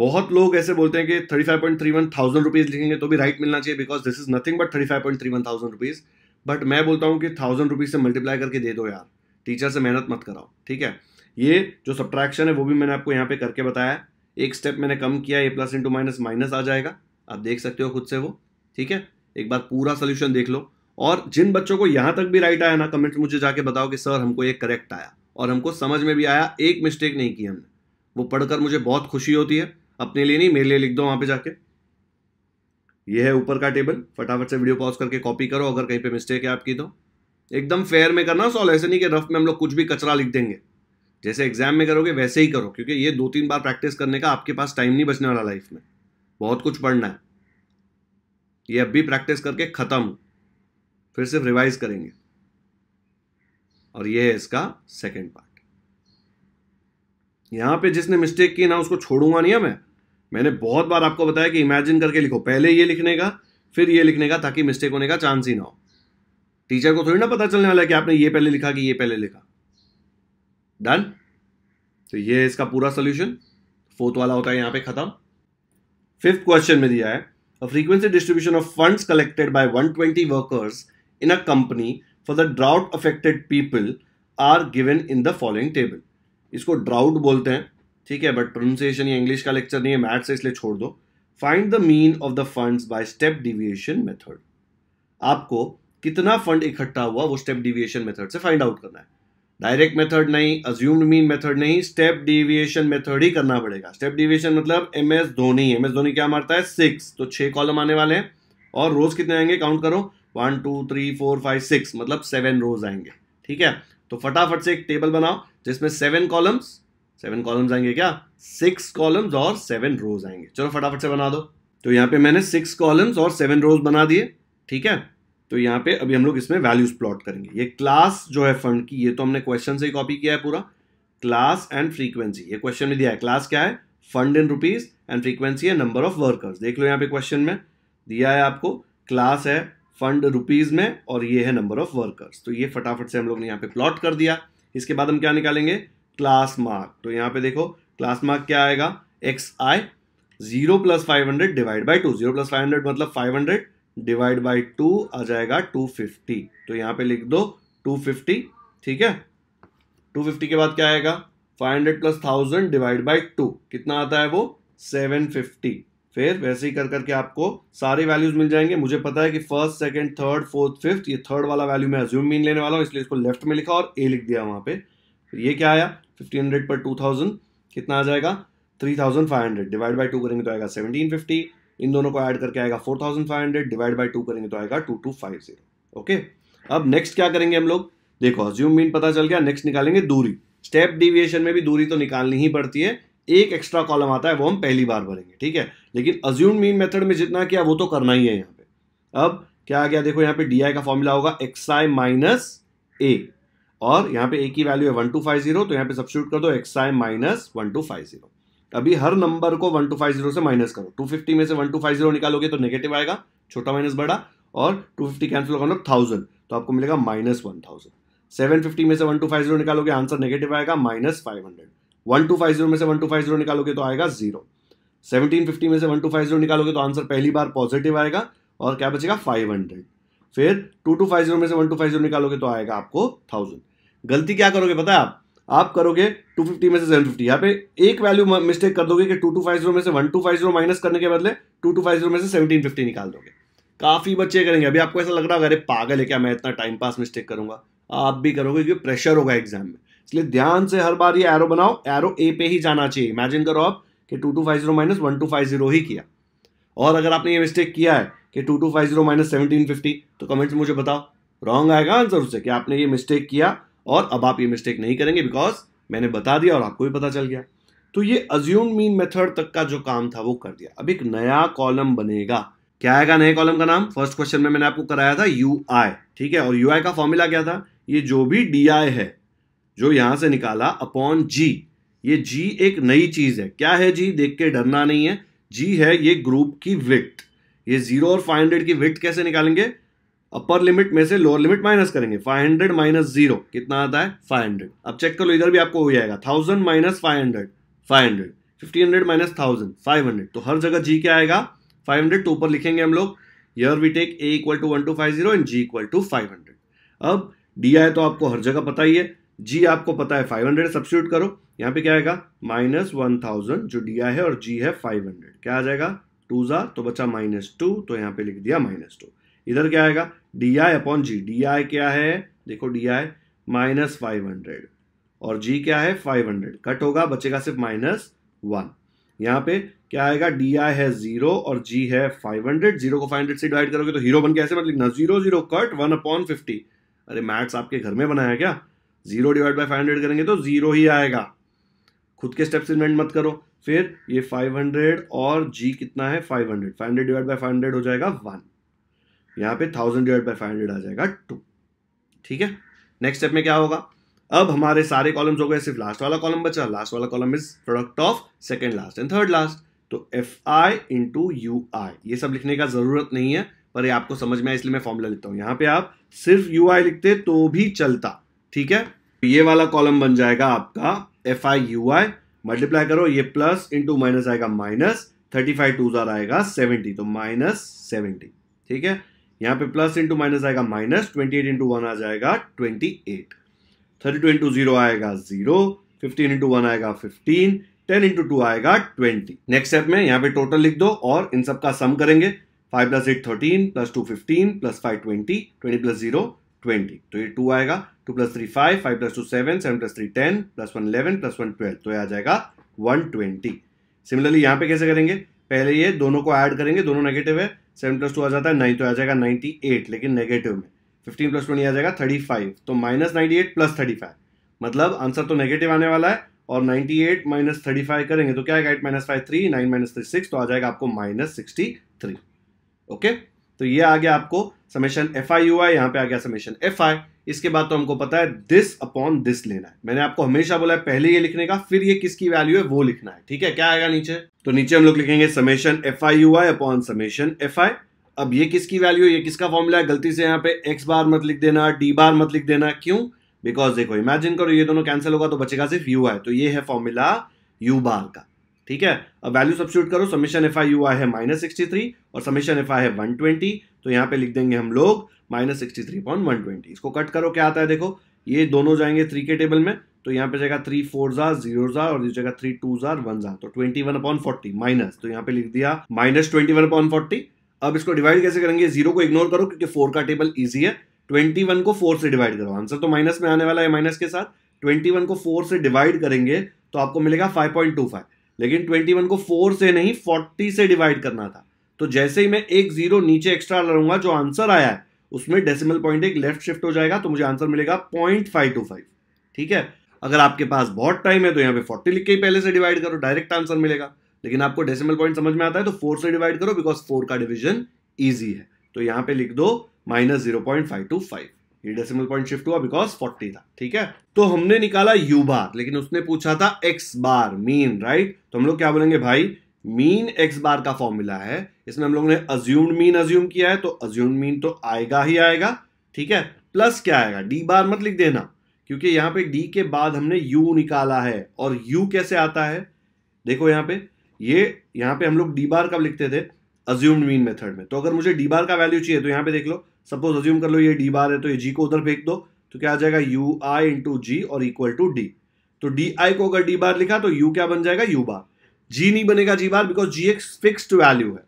बहुत लोग ऐसे बोलते हैं कि thirty five point three one thousand rupees लिखेंगे तो भी राइट मिलना चाहिए because this is nothing but thirty five point three one thousand rupees but मैं बोलता हूँ कि थाउजेंड रुपीज़ से मल्टीप्लाई करके दे दो यार टीचर से मेहनत मत कराओ ठीक है ये जो सब्ट्रैक्शन है वो भी मैंने आपको यहाँ पे करके बताया एक स्टेप मैंने कम किया A plus into minus minus आ जाएगा आप देख सकते हो खुद से वो ठीक है एक बार पूरा सोल्यूशन देख लो और जिन बच्चों को यहां तक भी राइट आया ना कमेंट मुझे जाके बताओ कि सर हमको ये करेक्ट आया और हमको समझ में भी आया एक मिस्टेक नहीं की हमने वो पढ़कर मुझे बहुत खुशी होती है अपने लिए नहीं मेरे लिए लिख दो वहां पे जाके ये है ऊपर का टेबल फटाफट से वीडियो पॉज करके कॉपी करो अगर कहीं पे मिस्टेक है आपकी तो एकदम फेयर में करना सॉल्व ऐसे नहीं कि रफ में हम लोग कुछ भी कचरा लिख देंगे जैसे एग्जाम में करोगे वैसे ही करो क्योंकि ये दो तीन बार प्रैक्टिस करने का आपके पास टाइम नहीं बचने वाला लाइफ में बहुत कुछ पढ़ना है ये अब भी प्रैक्टिस करके ख़त्म फिर सिर्फ रिवाइज करेंगे और ये है इसका सेकेंड पार्ट यहां पे जिसने मिस्टेक की ना उसको छोड़ूंगा नहीं मैं मैंने बहुत बार आपको बताया कि इमेजिन करके लिखो पहले ये लिखने का फिर ये लिखने का ताकि मिस्टेक होने का चांस ही ना हो टीचर को थोड़ी ना पता चलने वाला है कि आपने ये पहले लिखा कि ये पहले लिखा डन तो ये इसका पूरा सोल्यूशन फोर्थ वाला होता है यहां पे खत्म फिफ्थ क्वेश्चन में दिया है a frequency distribution of funds collected by 120 workers in a company for the drought affected people are given in the following table इसको ड्राउट बोलते हैं ठीक है बट प्रोनाउंसिएशन ये इंग्लिश का लेक्चर नहीं है मैथ्स से इसलिए छोड़ दो find the mean of the funds by step deviation method आपको कितना फंड इकट्ठा हुआ वो स्टेप डिविएशन मेथड से फाइंड आउट करना है डायरेक्ट मेथड नहीं अज्यूम्ड मीन मेथड नहीं स्टेप डिविएशन मेथड ही करना पड़ेगा स्टेप डिविएशन मतलब M S Dhoni M S Dhoni क्या मारता है सिक्स तो छह कॉलम आने वाले हैं और रोज कितने आएंगे काउंट करो one two three four five six मतलब सेवन रोज आएंगे ठीक है तो फटाफट से एक टेबल बनाओ जिसमें सेवन कॉलम्स सेवन कॉलम्स आएंगे क्या सिक्स कॉलम्स और सेवन रोज आएंगे चलो फटाफट से बना दो तो यहाँ पे मैंने सिक्स कॉलम्स और सेवन रोज बना दिए ठीक है तो यहाँ पे अभी हम लोग इसमें वैल्यूज प्लॉट करेंगे ये क्लास जो है फंड की ये तो हमने क्वेश्चन से ही कॉपी किया है पूरा क्लास एंड फ्रीक्वेंसी ये क्वेश्चन में दिया है क्लास क्या है fund in rupees and frequency है नंबर ऑफ वर्कर्स देख लो यहाँ पे क्वेश्चन में दिया है आपको क्लास है फंड रुपीज में और ये है नंबर ऑफ वर्कर्स तो ये फटाफट से हम लोग ने यहाँ पे प्लॉट कर दिया इसके बाद हम क्या निकालेंगे क्लास मार्क तो यहाँ पे देखो क्लास मार्क क्या आएगा X I zero plus five hundred divide by two zero plus five hundred मतलब five hundred divide by two आ जाएगा टू फिफ्टी तो यहां पे लिख दो टू फिफ्टी ठीक है टू फिफ्टी के बाद क्या आएगा five hundred plus thousand divide by two कितना आता है वो सेवन फिफ्टी फिर वैसे ही कर करके आपको सारे वैल्यूज मिल जाएंगे मुझे पता है कि first second third fourth fifth ये थर्ड वाला वैल्यू मैं अज्यूम मीन लेने वाला हूँ इसलिए इसको लेफ्ट में लिखा और ए लिख दिया वहां पे फिर ये क्या आया फिफ्टीन हंड्रेड पर टू थाउजेंड कितना आ जाएगा three thousand five hundred divide by two करेंगे तो आएगा सेवनटीन फिफ्टी इन दोनों को ऐड करके आएगा four thousand five hundred divide by two करेंगे तो आएगा two two five zero okay अब नेक्स्ट क्या करेंगे हम लोग देखो अज्यूम मीन पता चल गया नेक्स्ट निकालेंगे दूरी स्टेप डिविएशन में भी दूरी तो निकालनी ही पड़ती है एक एक्स्ट्रा कॉलम आता है वो हम पहली बार भरेंगे ठीक है लेकिन अज्यूम मीन मेथड में जितना किया वो तो करना ही है यहाँ पे अब क्या आ गया देखो यहाँ पे डी का फॉर्मूला होगा एक्स आई माइनस ए और यहाँ पे ए की वैल्यू है वन टू फाइव जीरो तो यहाँ पे सब्सिट्यूट कर दो X I minus one two five zero अभी हर नंबर को वन टू फाइव जीरो से माइनस करो टू फिफ्टी में से वन टू फाइव जीरो निकालोगे तो नेगेटिव आएगा छोटा माइनस बड़ा और टू फिफ्टी कैंसिल करो थाउजेंड तो आपको मिलेगा minus one thousand seven fifty में से वन टू फाइव जीरो निकालोगे आंसर नेगेटिव आएगा minus five hundred one two five zero में से वन टू फाइव जीरो निकालोगे तो आएगा जीरो सेवनटीन फिफ्टी में से वन टू फाइव जीरो निकालोगे तो आंसर पहली बार पॉजिटिव आएगा और क्या बचेगा फाइव हंड्रेड फिर टू टू फाइव जीरो में से वन टू फाइव जीरो निकालोगे तो आएगा आपको थाउजेंड गलती क्या करोगे पता है आप आप करोगे 250 में से 750 यहाँ पे एक वैल्यू मिस्टेक कर दोगे कि 2250 में से 1250 माइनस करने के बदले 2250 में से 1750 निकाल दोगे काफ़ी बच्चे करेंगे अभी आपको ऐसा लग रहा है अरे पागल है क्या मैं इतना टाइम पास मिस्टेक करूंगा आप भी करोगे क्योंकि प्रेशर होगा एग्जाम में इसलिए ध्यान से हर बार ये एरो बनाओ एरो ए पे ही जाना चाहिए इमेजिन करो आप कि two two five zero minus one two five zero ही किया और अगर आपने ये मिस्टेक किया है कि two two five zero minus seventeen fifty तो कमेंट्स मुझे बताओ रॉन्ग आएगा आंसर उससे कि आपने ये मिस्टेक किया और अब आप ये मिस्टेक नहीं करेंगे बिकॉज मैंने बता दिया और आपको भी पता चल गया तो ये अज्यूम मीन मेथड तक का जो काम था वो कर दिया अब एक नया कॉलम बनेगा क्या आएगा नए कॉलम का नाम फर्स्ट क्वेश्चन में मैंने आपको कराया था यू आई ठीक है और यू आई का फॉर्मूला क्या था ये जो भी डी आई है जो यहां से निकाला अपॉन जी ये जी एक नई चीज है क्या है जी देख के डरना नहीं है जी है ये ग्रुप की विक्ट ये जीरो और फाइव हंड्रेड की विक्ट कैसे निकालेंगे अपर लिमिट में से लोअर लिमिट माइनस करेंगे 500 माइनस जीरो कितना आता है 500 अब चेक कर लो इधर भी आपको हो जाएगा thousand minus five hundred five hundred fifty hundred minus thousand five hundred तो हर जगह जी क्या आएगा फाइव हंड्रेड तो ऊपर लिखेंगे हम लोग here we take A equal to one two five zero and G equal to five hundred अब डी आए तो आपको हर जगह पता ही है जी आपको पता है फाइव हंड्रेड सब्सिट्यूट करो यहाँ पे क्या आएगा माइनस वन थाउजेंड जो डी आई है और जी है फाइव हंड्रेड क्या आ जाएगा टू जार तो बचा माइनस टू तो यहाँ पे लिख दिया माइनस टू इधर क्या आएगा D I upon G D I क्या है देखो D I minus five hundred और जी क्या है फाइव हंड्रेड कट होगा बचेगा सिर्फ माइनस वन यहां पे क्या आएगा डी आई है जीरो और जी है फाइव हंड्रेड जीरो को फाइव हंड्रेड से डिवाइड करोगे तो हीरो बन के ऐसे मत लिखना zero zero cut one upon fifty अरे मैथ्स आपके घर में बनाया क्या zero divide by five hundred करेंगे तो जीरो ही आएगा खुद के स्टेप्स इन्वेंट मत करो फिर ये फाइव हंड्रेड और जी कितना है five hundred five hundred divide by five hundred हो जाएगा वन यहाँ पे thousand divide by five hundred आ जाएगा टू ठीक है नेक्स्ट स्टेप में क्या होगा अब हमारे सारे कॉलम्स हो गए सिर्फ लास्ट वाला कॉलम बचा लास्ट वाला column is product of second last and third last तो F I into u i ये सब लिखने का जरूरत नहीं है पर ये आपको समझ में आया इसलिए मैं फॉर्मूला लिखता हूँ यहाँ पे आप सिर्फ यू आई लिखते तो भी चलता ठीक है तो ये वाला कॉलम बन जाएगा आपका f i u i multiply करो ये प्लस इंटू माइनस आएगा माइनस थर्टी फाइव टू जार आएगा सेवेंटी तो माइनस सेवेंटी ठीक है यहां पे प्लस इंटू माइनस आएगा minus twenty eight into one आ जाएगा twenty eight thirty two into zero आएगा जीरो फिफ्टीन इंटू वन आएगा फिफ्टीन टेन इंटू टू आएगा ट्वेंटी नेक्स्ट स्टेप में यहां पे टोटल लिख दो और इन सब का सम करेंगे five plus eight thirteen plus two fifteen plus five twenty twenty plus zero twenty तो ये टू आएगा two plus three five five plus two seven seven plus three ten plus one eleven plus one twelve तो ये आ जाएगा one twenty similarly यहां पे कैसे करेंगे पहले ये दोनों को ऐड करेंगे दोनों नेगेटिव है सेवन प्लस टू आ जाता है नहीं तो आ जाएगा नाइन्टी एट लेकिन नेगेटिव में फिफ्टीन प्लस ट्वेंटी आ जाएगा थर्टी फाइव तो minus ninety eight plus thirty five मतलब आंसर तो नेगेटिव आने वाला है और ninety eight minus thirty five करेंगे तो क्या आएगा eight minus five three nine minus three six तो आ जाएगा आपको माइनस सिक्सटी थ्री ओके तो ये आ गया आपको summation F i u i यहाँ पे आ गया समेशन एफ आई इसके बाद तो हमको पता है दिस अपॉन दिस लेना है मैंने आपको हमेशा बोला है पहले ये लिखने का फिर ये किसकी वैल्यू है वो लिखना है ठीक है क्या आएगा नीचे तो नीचे हम लोग लिखेंगे summation F i u i upon summation F i अब ये किसकी वैल्यू है ये किसका फॉर्मूला है गलती से यहाँ पे एक्स बार मत लिख देना डी बार मत लिख देना क्यों बिकॉज देखो इमेजिन करो ये दोनों कैंसिल होगा तो बचेगा सिर्फ यू आई तो ये है फॉर्मूला यू बार का ठीक है अब वैल्यू सब्सिट्यूट करो summation F i u i है माइनस सिक्सटी थ्री और समीशन एफ आई है वन ट्वेंटी तो यहाँ पे लिख देंगे हम लोग minus sixty three point one twenty इसको कट करो क्या आता है देखो ये दोनों जाएंगे थ्री के टेबल में तो यहाँ पे जाएगा थ्री फोर जार जीरो जार और जाएगा थ्री टू जार वन जार तो twenty one upon forty minus तो यहाँ पे लिख दिया minus twenty one upon forty अब इसको डिवाइड कैसे करेंगे जीरो को इग्नोर करो क्योंकि फोर का टेबल ईजी है ट्वेंटी वन को फोर से डिवाइड करो आंसर तो माइनस में आने वाला है माइनस के साथ ट्वेंटी वन को फोर से डिवाइड करेंगे तो आपको मिलेगा फाइव पॉइंट टू फाइव लेकिन ट्वेंटी वन को फोर से नहीं फोर्टी से डिवाइड करना था तो जैसे ही मैं एक जीरो नीचे एक्स्ट्रा लड़ूंगा जो आंसर आया है उसमें डेसिमल पॉइंट एक लेफ्ट शिफ्ट हो जाएगा तो मुझे आंसर मिलेगा पॉइंट फाइव टू फाइव ठीक है अगर आपके पास बहुत टाइम है तो यहाँ पे फोर्टी लिख के ही पहले से डिवाइड करो डायरेक्ट आंसर मिलेगा लेकिन आपको डेसिमल पॉइंट समझ में आता है तो फोर से डिवाइड करो बिकॉज फोर का डिविजन ईजी है तो यहाँ पे लिख दो minus zero point five two five ये डेसिमल पॉइंट शिफ्ट हुआ बिकॉज फोर्टी था ठीक है तो हमने निकाला यू बार लेकिन उसने पूछा था एक्स बार मीन राइट तो हम लोग क्या बोलेंगे भाई मीन एक्स बार का फॉर्मूला है इसमें हम लोगों ने अज्यूम्ड मीन अज्यूम किया है तो अज्यूम्ड मीन तो आएगा ही आएगा ठीक है प्लस क्या आएगा डी बार मत लिख देना क्योंकि यहां पे डी के बाद हमने यू निकाला है और यू कैसे आता है देखो यहाँ पे ये यहाँ पे हम लोग डी बार कब लिखते थे अज्यूम्ड मीन मेथड में तो अगर मुझे डी बार का वैल्यू चाहिए तो यहाँ पे देख लो सपोज अज्यूम कर लो ये डी बार है तो ये जी को उधर फेंक दो तो क्या आ जाएगा यू आई इंटू जी और इक्वल टू डी तो डी आई को अगर डी बार लिखा तो यू क्या बन जाएगा यू बार जी नहीं बनेगा g bar because g x fix value है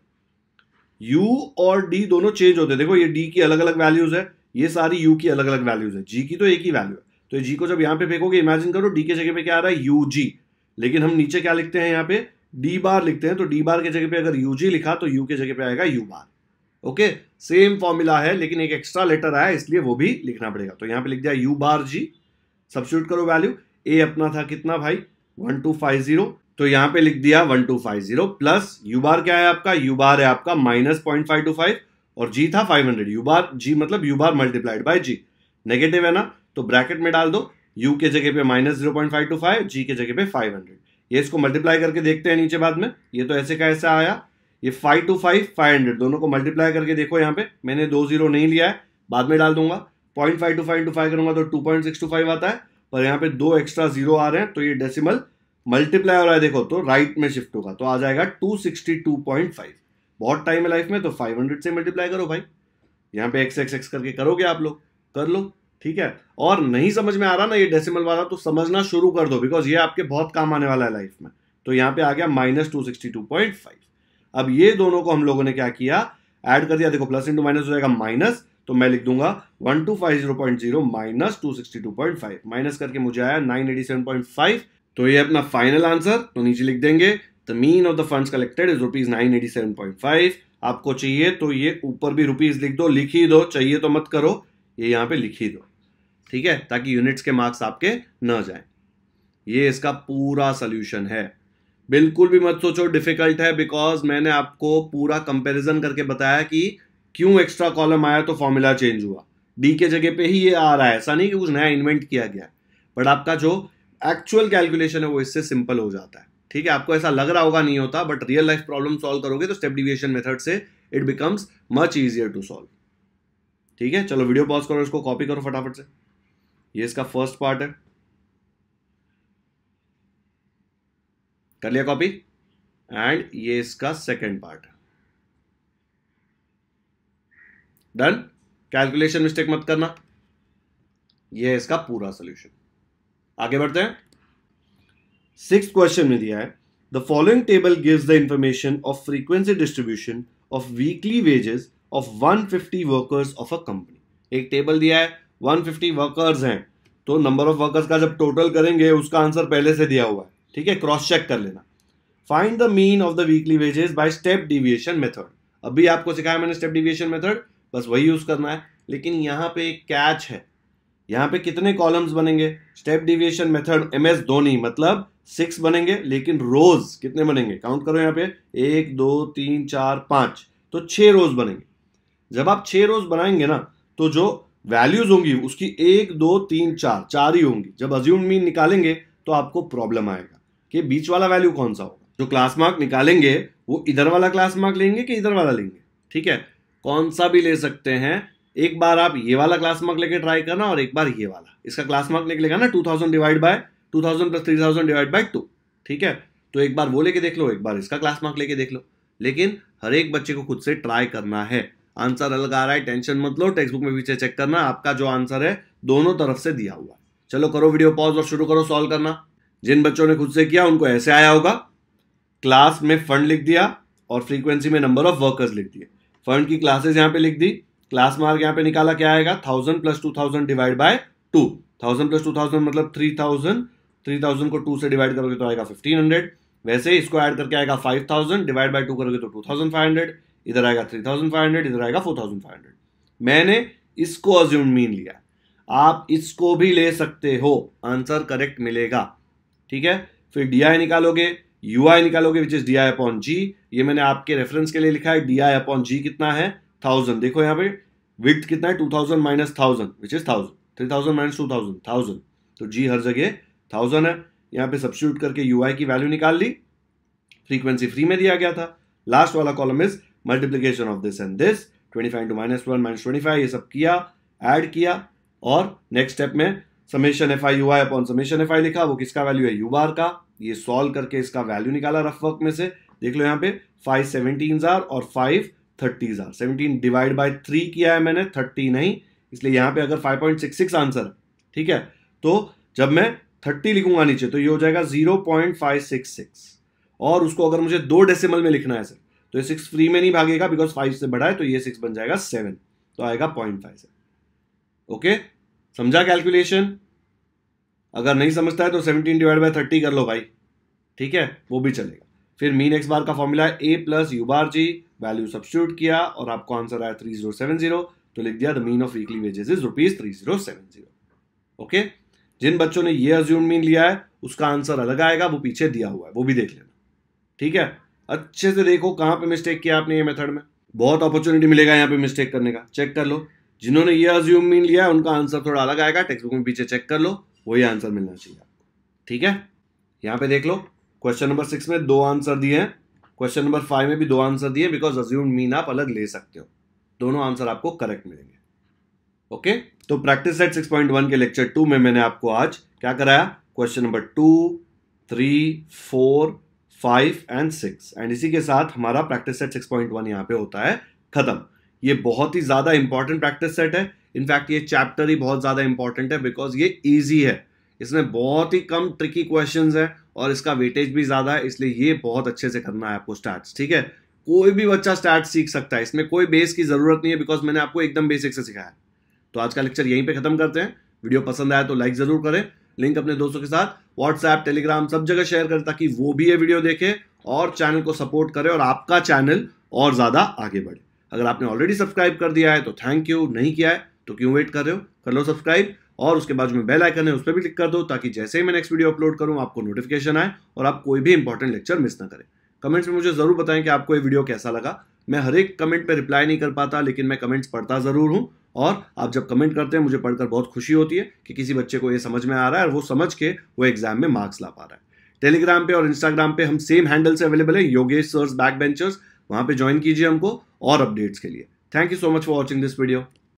यू और डी दोनों चेंज होते हैं देखो ये डी की अलग अलग वैल्यूज है ये सारी यू की अलग अलग वैल्यूज है जी की तो एक ही वैल्यू है तो जी को जब यहां पे फेंकोगे इमेजिन करो डी के जगह पे क्या आ रहा है यू जी लेकिन हम नीचे क्या लिखते हैं यहां पे डी बार लिखते हैं तो डी बार के जगह पे अगर यू जी लिखा तो यू के जगह पे आएगा u bar okay same formula है लेकिन एक एक्स्ट्रा लेटर आया इसलिए वो भी लिखना पड़ेगा तो यहां पे लिख दिया यू बार जी सब्सिट्यूट करो वैल्यू ए अपना था कितना भाई वन टू फाइव जीरो तो यहां पे लिख दिया one two five zero plus u bar क्या है आपका यू बार है आपका minus point five two five और जी था five hundred u bar g मतलब u bar multiplied by g negative है ना तो ब्रैकेट में डाल दो यू के जगह पे minus zero point five two five g के जगह पे फाइव हंड्रेड ये इसको मल्टीप्लाई करके देखते हैं नीचे बाद में ये तो ऐसे का ऐसा आया ये five two five five hundred दोनों को मल्टीप्लाई करके देखो यहाँ पे मैंने दो जीरो नहीं लिया है बाद में डाल दूंगा point five two five two five करूंगा तो two point six two five आता है पर यहाँ पे दो एक्स्ट्रा जीरो आ रहे हैं तो ये डेसिमल मल्टीप्लाई हो रहा है देखो तो राइट में शिफ्ट होगा तो आ जाएगा 262.5 बहुत टाइम है लाइफ में तो 500 से मल्टीप्लाई करो भाई यहाँ पे एक्स एक्स एक्स करके करोगे आप लोग कर लो ठीक है और नहीं समझ में आ रहा ना ये डेसिमल वाला तो समझना शुरू कर दो बिकॉज ये आपके बहुत काम आने वाला है लाइफ में तो यहाँ पे आ गया minus two sixty two point five अब ये दोनों को हम लोगों ने क्या किया एड कर दिया देखो प्लस इंटू माइनस हो जाएगा माइनस तो मैं लिख दूंगा one two five zero point zero minus two sixty two point five minus करके मुझे आया nine eighty seven point five तो ये अपना फाइनल आंसर तो नीचे लिख देंगे the mean of the funds collected is rupees nine eighty seven point five आपको चाहिए तो ये ऊपर भी रुपीज लिख दो लिख ही दो चाहिए तो मत करो ये यहां पे लिख ही दो ठीक है ताकि यूनिट्स के मार्क्स आपके न जाए ये इसका पूरा सोल्यूशन है बिल्कुल भी मत सोचो डिफिकल्ट है बिकॉज मैंने आपको पूरा कंपेरिजन करके बताया कि क्यों एक्स्ट्रा कॉलम आया तो फॉर्मूला चेंज हुआ डी के जगह पे ही ये आ रहा है ऐसा नहीं कि कुछ नया इन्वेंट किया गया बट आपका जो एक्चुअल कैलकुलेशन है वो इससे सिंपल हो जाता है ठीक है आपको ऐसा लग रहा होगा नहीं होता but real life problem solve करोगे तो स्टेप डिविएशन मेथड से it becomes much easier to solve ठीक है चलो वीडियो पॉज करो इसको कॉपी करो फटाफट से ये इसका फर्स्ट पार्ट है कर लिया कॉपी एंड ये इसका सेकेंड पार्ट है डन कैलकुलेशन मिस्टेक मत करना ये इसका पूरा सोल्यूशन आगे बढ़ते हैं सिक्स क्वेश्चन में दिया है the following table gives the information of frequency distribution of weekly wages of 150 workers of a company एक टेबल दिया है 150 वर्कर्स हैं तो नंबर ऑफ वर्कर्स का जब टोटल करेंगे उसका आंसर पहले से दिया हुआ है ठीक है क्रॉस चेक कर लेना find the mean of the weekly wages by step deviation method अभी आपको सिखाया मैंने स्टेप डिविएशन मेथड बस वही यूज करना है लेकिन यहां पे एक कैच है यहाँ पे कितने कॉलम्स बनेंगे step deviation method M S Dhoni मतलब सिक्स बनेंगे लेकिन रोज कितने बनेंगे काउंट करो यहाँ पे एक दो तीन चार पांच तो छह रोज बनेंगे जब आप छह रोज बनाएंगे ना तो जो वैल्यूज होंगी उसकी एक दो तीन चार चार ही होंगी जब अज्यूम मीन निकालेंगे तो आपको प्रॉब्लम आएगा कि बीच वाला वैल्यू कौन सा होगा जो क्लास मार्क निकालेंगे वो इधर वाला क्लास मार्क लेंगे कि इधर वाला लेंगे ठीक है कौन सा भी ले सकते हैं एक बार आप ये वाला क्लास मार्क लेके ट्राई करना और एक बार ये वाला इसका क्लास मार्क लेके लेगा ना two thousand divide by two thousand plus three thousand divide by two ठीक है तो एक बार वो लेके देख लो एक बार इसका क्लास मार्क लेके देख लो लेकिन हर एक बच्चे को खुद से ट्राई करना है आंसर अलग आ रहा है टेंशन मत लो टेक्स्ट बुक में पीछे चेक करना आपका जो आंसर है दोनों तरफ से दिया हुआ चलो करो वीडियो पॉज और शुरू करो सॉल्व करना जिन बच्चों ने खुद से किया उनको ऐसे आया होगा क्लास में फंड लिख दिया और फ्रीक्वेंसी में नंबर ऑफ वर्कर्स लिख दिए फंड की क्लासेस यहाँ पे लिख दी क्लास मार्क यहाँ पे निकाला क्या आएगा thousand plus two thousand divide by two thousand plus two thousand मतलब थ्री थाउजेंड थ्री थाउजेंड को टू से डिवाइड करोगे तो आएगा फिफ्टीन हंड्रेड वैसे इसको ऐड करके आएगा five thousand divide by two करोगे तो टू थाउजेंड फाइव हंड्रेड इधर आएगा थ्री थाउजेंड फाइव हंड्रेड इधर आएगा फोर थाउजेंड फाइव हंड्रेड मैंने इसको अज्यूम मीन लिया आप इसको भी ले सकते हो आंसर करेक्ट मिलेगा ठीक है फिर डी आई निकालोगे यू आई निकालोगे which is d I upon g ये मैंने आपके रेफरेंस के लिए लिखा है डी आई अपॉन जी कितना है थाउजेंड देखो यहाँ पे विथ कितना है two thousand minus thousand which is thousand three thousand minus two thousand thousand तो जी हर जगह थाउजेंड है यहाँ पे सब्सिट्यूट करके यू की वैल्यू निकाल ली फ्रीक्वेंसी फ्री में दिया गया था लास्ट वाला column is multiplication of this and this twenty five two minus one minus twenty five ये सब किया एड किया और नेक्स्ट स्टेप में summation F i u i upon summation F i लिखा वो किसका वैल्यू है यू बार का ये सॉल्व करके इसका वैल्यू निकाला रफ वर्क में से देख लो यहाँ पे फाइव सेवनटीन आर और फाइव थर्टी हज़ार सेवनटीन डिवाइड बाय थ्री किया है मैंने थर्टी नहीं इसलिए यहां पे अगर five point six six answer ठीक है तो जब मैं थर्टी लिखूंगा नीचे तो ये हो जाएगा zero point five six six और उसको अगर मुझे दो डेसिमल में लिखना है सर तो ये सिक्स फ्री में नहीं भागेगा बिकॉज फाइव से बढ़ा है तो ये सिक्स बन जाएगा सेवन तो आएगा पॉइंट फाइव सेवन ओके समझा कैलकुलेशन अगर नहीं समझता है तो सेवनटीन डिवाइड बाय थर्टी कर लो भाई ठीक है वो भी चलेगा फिर मीन एक्स बार का formula a plus u bar g value substitute किया और आपको आंसर आया थ्री जीरो सेवन जीरो तो लिख दिया the mean of weekly wages is rupees three zero seven zero okay जिन बच्चों ने ये अज्यूम मीन लिया है उसका आंसर अलग आएगा वो पीछे दिया हुआ है वो भी देख लेना ठीक है अच्छे से देखो कहां पे मिस्टेक किया आपने ये मेथड में बहुत अपॉर्चुनिटी मिलेगा यहाँ पे मिस्टेक करने का चेक कर लो जिन्होंने ये अज्यूम मीन लिया उनका आंसर थोड़ा अलग आएगा टेक्स्ट बुक में पीछे चेक कर लो वही आंसर मिलना चाहिए आपको ठीक है यहाँ पे देख लो क्वेश्चन नंबर सिक्स में दो आंसर दिए हैं क्वेश्चन नंबर फाइव में भी दो आंसर दिए बिकॉज अज्यूम मीन आप अलग ले सकते हो दोनों आंसर आपको करेक्ट मिलेंगे ओके तो प्रैक्टिस सेट 6.1 के लेक्चर टू में मैंने आपको आज क्या कराया question number two three four five and six and इसी के साथ हमारा प्रैक्टिस सेट 6.1 यहाँ पे होता है खत्म ये बहुत ही ज़्यादा इंपॉर्टेंट प्रैक्टिस सेट है इनफैक्ट ये चैप्टर ही बहुत ज़्यादा इंपॉर्टेंट है बिकॉज ये ईजी है इसमें बहुत ही कम ट्रिकी क्वेश्चन है और इसका वेटेज भी ज़्यादा है इसलिए ये बहुत अच्छे से करना है आपको स्टार्ट ठीक है कोई भी बच्चा स्टार्ट सीख सकता है इसमें कोई बेस की ज़रूरत नहीं है बिकॉज मैंने आपको एकदम बेसिक से सिखाया तो आज का लेक्चर यहीं पर ख़त्म करते हैं वीडियो पसंद आया तो लाइक ज़रूर करें लिंक अपने दोस्तों के साथ व्हाट्सएप टेलीग्राम सब जगह शेयर करें ताकि वो भी ये वीडियो देखें और चैनल को सपोर्ट करें और आपका चैनल और ज़्यादा आगे बढ़े अगर आपने ऑलरेडी सब्सक्राइब कर दिया है तो थैंक यू नहीं किया है तो क्यों वेट कर रहे हो कर लो सब्सक्राइब और उसके बाद में बेल आइकन है उस पर भी क्लिक कर दो ताकि जैसे ही मैं नेक्स्ट वीडियो अपलोड करूँ आपको नोटिफिकेशन आए और आप कोई भी इंपॉर्टेंट लेक्चर मिस ना करें कमेंट्स में मुझे ज़रूर बताएं कि आपको ये वीडियो कैसा लगा मैं हर एक कमेंट पर रिप्लाई नहीं कर पाता लेकिन मैं कमेंट्स पढ़ता ज़रूर हूँ और आप जब कमेंट करते हैं मुझे पढ़कर बहुत खुशी होती है कि किसी बच्चे को ये समझ में आ रहा है और वो समझ के वो एग्जाम में मार्क्स ला पा रहा है टेलीग्राम पे और इंस्टाग्राम पे हम सेम हैंडल से अवेलेबल है योगेश सर्स बैक बेंचर्स वहाँ पे ज्वाइन कीजिए हमको और अपडेट्स के लिए thank you so much for watching this video